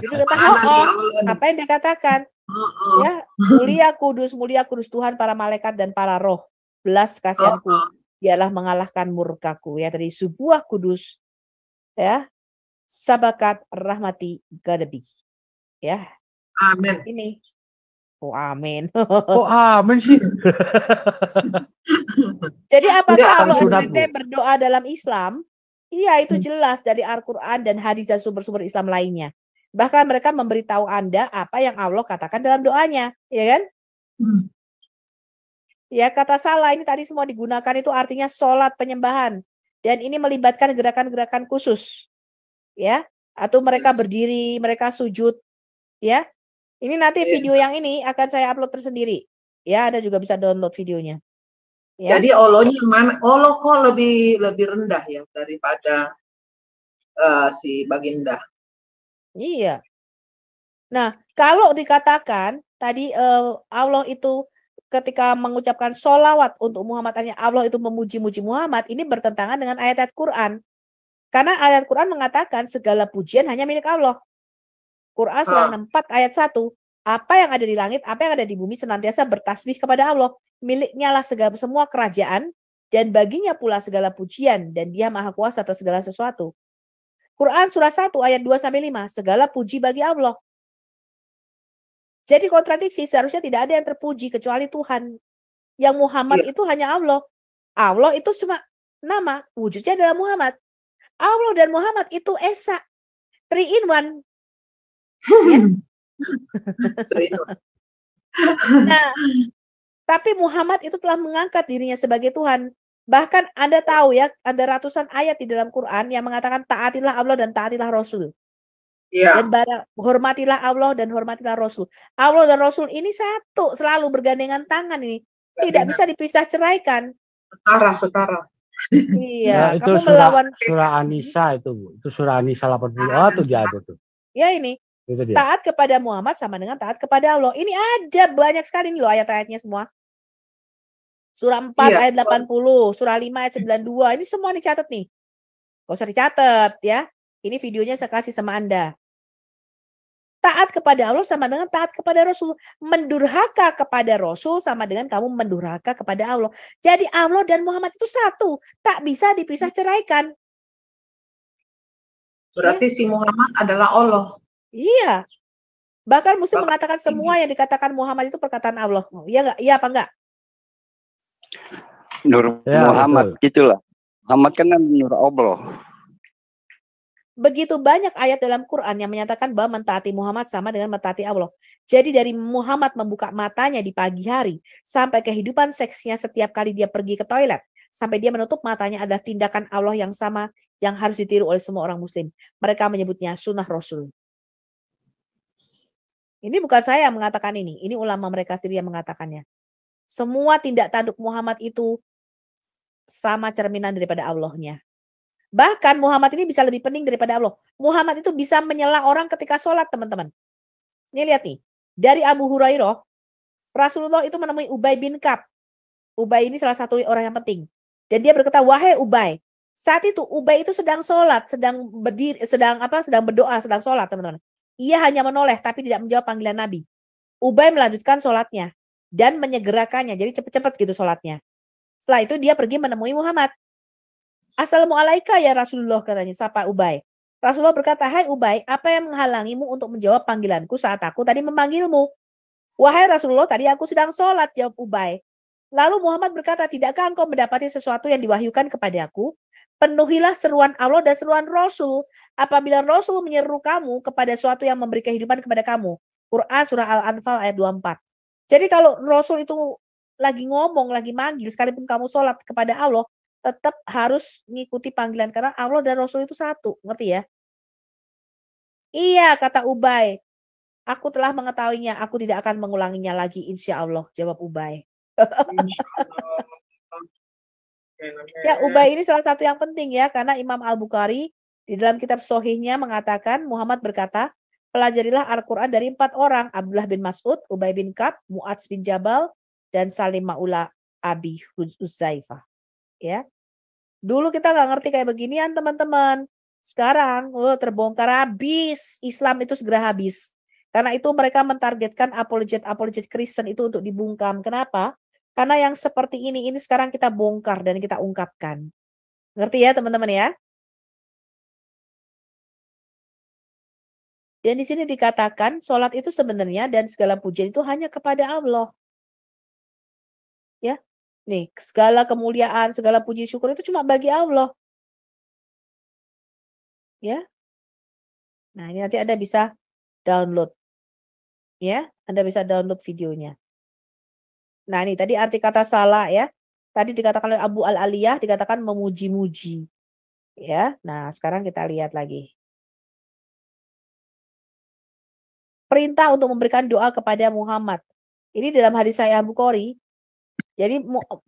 Jadi berkata, oh, oh. apa yang dia katakan? Oh, oh. Ya, mulia kudus, mulia kudus Tuhan para malaikat dan para roh. Belas kasihanku, oh, oh. dialah mengalahkan murkaku. Ya, dari sebuah kudus, ya sabakat rahmati gadabi ya amin ini oh amin oh amin sih jadi apakah Allah SWT berdoa dalam Islam iya itu hmm. jelas dari Al-Quran dan hadis dan sumber-sumber Islam lainnya bahkan mereka memberitahu anda apa yang Allah katakan dalam doanya ya kan hmm. ya kata salah ini tadi semua digunakan itu artinya sholat penyembahan dan ini melibatkan gerakan-gerakan khusus. Ya, atau mereka berdiri, mereka sujud, ya. Ini nanti yeah. video yang ini akan saya upload tersendiri. Ya, Anda juga bisa download videonya. Ya. Jadi olonya mana? Olo kok lebih lebih rendah ya daripada uh, si Baginda. Iya. Nah, kalau dikatakan tadi uh, Allah itu ketika mengucapkan sholawat untuk Muhammad hanya Allah itu memuji-muji Muhammad ini bertentangan dengan ayat-ayat Quran. Karena ayat Quran mengatakan segala pujian hanya milik Allah. Quran surah ah. 4 ayat 1. Apa yang ada di langit, apa yang ada di bumi senantiasa bertasbih kepada Allah. Miliknya lah segala semua kerajaan dan baginya pula segala pujian dan dia maha kuasa atas segala sesuatu. Quran surah 1 ayat 2 sampai 5, segala puji bagi Allah jadi kontradiksi seharusnya tidak ada yang terpuji kecuali Tuhan. Yang Muhammad ya. itu hanya Allah. Allah itu cuma nama, wujudnya adalah Muhammad. Allah dan Muhammad itu Esa. Three in one. Ya? nah, tapi Muhammad itu telah mengangkat dirinya sebagai Tuhan. Bahkan Anda tahu ya, ada ratusan ayat di dalam Quran yang mengatakan taatilah Allah dan taatilah Rasul. Yeah. Dan barang, hormatilah Allah dan hormatilah Rasul. Allah dan Rasul ini satu, selalu bergandengan tangan ini. Gandengan. Tidak bisa dipisah ceraikan. Setara, setara. Iya, nah, itu kamu surah, melawan surah Anisa itu, Bu. Itu surah Anisa 80. Oh, itu dia itu. Ya ini. Itu dia. Taat kepada Muhammad sama dengan taat kepada Allah. Ini ada banyak sekali nih loh ayat-ayatnya semua. Surah 4 iya, ayat 80, surah 5 ayat 92. Ini semua dicatat nih. Gak usah dicatat ya. Ini videonya saya kasih sama Anda. Taat kepada Allah sama dengan taat kepada Rasul. Mendurhaka kepada Rasul sama dengan kamu mendurhaka kepada Allah. Jadi Allah dan Muhammad itu satu. Tak bisa dipisah ceraikan. Berarti ya? si Muhammad adalah Allah. Iya. Bahkan mesti mengatakan semua yang dikatakan Muhammad itu perkataan Allah. Oh, iya enggak? Iya apa enggak? Nur ya, Muhammad betul. itulah. Muhammad kan Nur Allah begitu banyak ayat dalam Quran yang menyatakan bahwa mentaati Muhammad sama dengan mentaati Allah. Jadi dari Muhammad membuka matanya di pagi hari sampai kehidupan seksnya setiap kali dia pergi ke toilet sampai dia menutup matanya adalah tindakan Allah yang sama yang harus ditiru oleh semua orang muslim. Mereka menyebutnya sunnah Rasul. Ini bukan saya yang mengatakan ini, ini ulama mereka sendiri yang mengatakannya. Semua tindak tanduk Muhammad itu sama cerminan daripada Allahnya. Bahkan Muhammad ini bisa lebih pening daripada Allah. Muhammad itu bisa menyela orang ketika sholat, teman-teman. Ini lihat nih. Dari Abu Hurairah, Rasulullah itu menemui Ubay bin Kab. Ubay ini salah satu orang yang penting. Dan dia berkata, wahai Ubay, saat itu Ubay itu sedang sholat, sedang berdiri, sedang apa, sedang berdoa, sedang sholat, teman-teman. Ia hanya menoleh, tapi tidak menjawab panggilan Nabi. Ubay melanjutkan sholatnya dan menyegerakannya, jadi cepat-cepat gitu sholatnya. Setelah itu dia pergi menemui Muhammad. Assalamualaikum ya Rasulullah katanya, sapa Ubay. Rasulullah berkata, hai Ubay, apa yang menghalangimu untuk menjawab panggilanku saat aku tadi memanggilmu? Wahai Rasulullah, tadi aku sedang sholat, jawab Ubay. Lalu Muhammad berkata, tidakkah engkau mendapati sesuatu yang diwahyukan kepadaku? Penuhilah seruan Allah dan seruan Rasul. Apabila Rasul menyeru kamu kepada sesuatu yang memberi kehidupan kepada kamu. Quran Surah Al-Anfal ayat 24. Jadi kalau Rasul itu lagi ngomong, lagi manggil, sekalipun kamu sholat kepada Allah, tetap harus mengikuti panggilan karena Allah dan Rasul itu satu, ngerti ya? Iya, kata Ubay. Aku telah mengetahuinya, aku tidak akan mengulanginya lagi, insya Allah, jawab Ubay. ya, Ubay ini salah satu yang penting ya, karena Imam Al-Bukhari di dalam kitab Sohihnya mengatakan, Muhammad berkata, pelajarilah Al-Quran dari empat orang, Abdullah bin Mas'ud, Ubay bin Kab, Mu'adz bin Jabal, dan Salim Ma'ula Abi Huzaifah. Ya. Dulu kita nggak ngerti kayak beginian teman-teman. Sekarang oh, terbongkar habis. Islam itu segera habis. Karena itu mereka mentargetkan apologet-apologet Kristen itu untuk dibungkam. Kenapa? Karena yang seperti ini, ini sekarang kita bongkar dan kita ungkapkan. Ngerti ya teman-teman ya? Dan di sini dikatakan sholat itu sebenarnya dan segala pujian itu hanya kepada Allah. Ya, Nih, segala kemuliaan, segala puji syukur itu cuma bagi Allah. Ya. Nah, ini nanti Anda bisa download. Ya, Anda bisa download videonya. Nah, ini tadi arti kata salah ya. Tadi dikatakan oleh Abu Al-Aliyah dikatakan memuji-muji. Ya. Nah, sekarang kita lihat lagi. Perintah untuk memberikan doa kepada Muhammad. Ini dalam hadis saya Bukhari jadi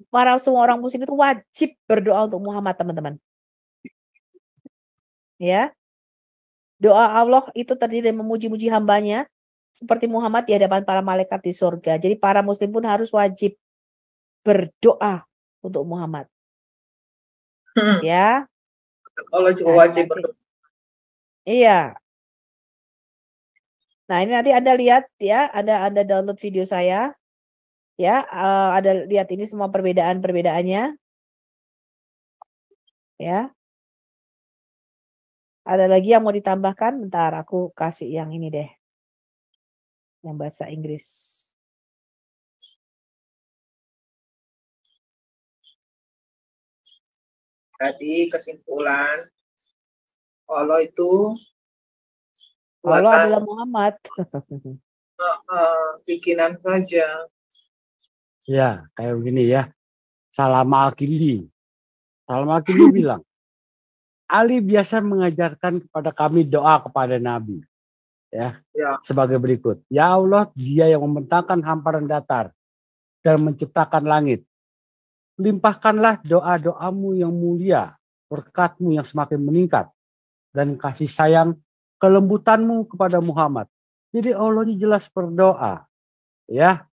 para semua orang muslim itu wajib berdoa untuk Muhammad, teman-teman. Ya. Doa Allah itu terdiri dari memuji-muji hambanya seperti Muhammad di hadapan para malaikat di surga. Jadi para muslim pun harus wajib berdoa untuk Muhammad. Hmm. Ya. Allah juga nah, wajib berdoa. Iya. Nah, ini nanti Anda lihat ya, ada Anda download video saya Ya, uh, ada lihat ini semua perbedaan-perbedaannya. Ya. Ada lagi yang mau ditambahkan? Bentar, aku kasih yang ini deh. Yang bahasa Inggris. Jadi kesimpulan Allah itu Allah adalah Muhammad. Uh, uh, bikinan saja. Ya, kayak begini ya. Salama Akili. Salam Salama bilang, Ali biasa mengajarkan kepada kami doa kepada Nabi. Ya, ya, sebagai berikut. Ya Allah, dia yang membentangkan hamparan datar dan menciptakan langit. Limpahkanlah doa-doamu yang mulia, berkatmu yang semakin meningkat, dan kasih sayang kelembutanmu kepada Muhammad. Jadi Allah ini jelas berdoa. Ya,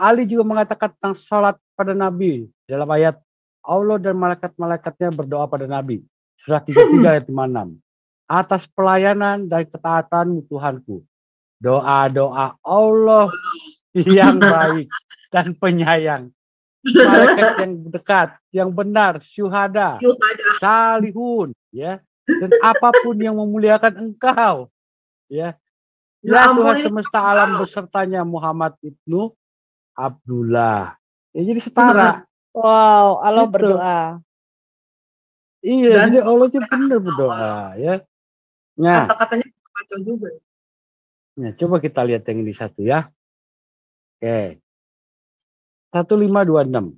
Ali juga mengatakan tentang sholat pada Nabi dalam ayat Allah dan malaikat-malaikatnya berdoa pada Nabi. Surah 33 ayat 56. Atas pelayanan dan ketaatanmu Tuhanku. Doa-doa Allah yang baik dan penyayang. Malaikat yang dekat, yang benar, syuhada, salihun, ya. Dan apapun yang memuliakan engkau, ya. Ya, ya Tuhan semesta alam besertanya Muhammad Ibnu Abdullah. Ya jadi setara. Wow, Allah gitu. berdoa. Iya, Dan, jadi Allah itu benar berdoa ya. Nah, kata-katanya kacau juga. Nah, coba kita lihat yang ini satu ya. Oke. 1526.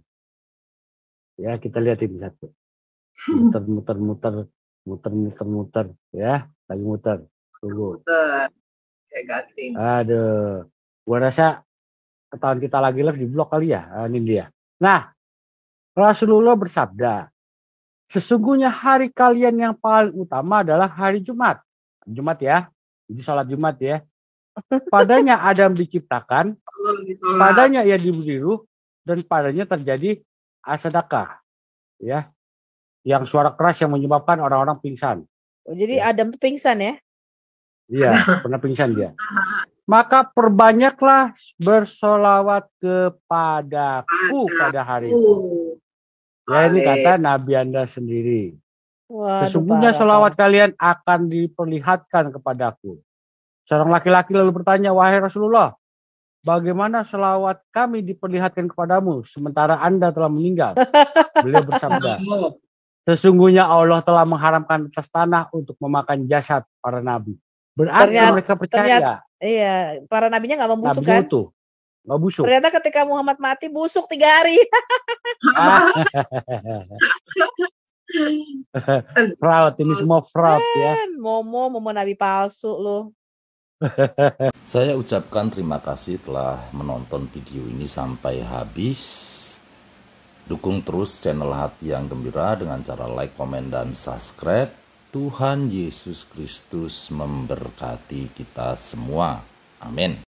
Ya, kita lihat ini satu. Muter-muter muter muter-muter muter ya, lagi muter. Tunggu. Muter. Kayak Aduh. Gua rasa Ketahuan kita lagi lah di blog kali ya eh, ini dia. Nah, Rasulullah bersabda, sesungguhnya hari kalian yang paling utama adalah hari Jumat. Jumat ya, jadi sholat Jumat ya. Padanya Adam diciptakan, padanya ia diberi ruh, dan padanya terjadi asadakah. Ya, yang suara keras yang menyebabkan orang-orang pingsan. Oh, jadi ya. Adam tuh pingsan ya? Iya, pernah pingsan dia. maka perbanyaklah bersolawat kepadaku pada hari itu. Ya ini kata Nabi Anda sendiri. Sesungguhnya solawat kalian akan diperlihatkan kepadaku. Seorang laki-laki lalu bertanya, wahai Rasulullah, bagaimana solawat kami diperlihatkan kepadamu sementara Anda telah meninggal? Beliau bersabda, sesungguhnya Allah telah mengharamkan atas tanah untuk memakan jasad para nabi. Berarti ternyata, mereka percaya. Ternyata, Iya, para nabinya nggak membusuk Nabi kan? tuh, Nggak busuk. Ternyata ketika Muhammad mati busuk tiga hari. fraud ini semua fraud ya. Momo, momo nabi palsu loh. Saya ucapkan terima kasih telah menonton video ini sampai habis. Dukung terus channel Hati yang Gembira dengan cara like, komen, dan subscribe Tuhan Yesus Kristus memberkati kita semua. Amin.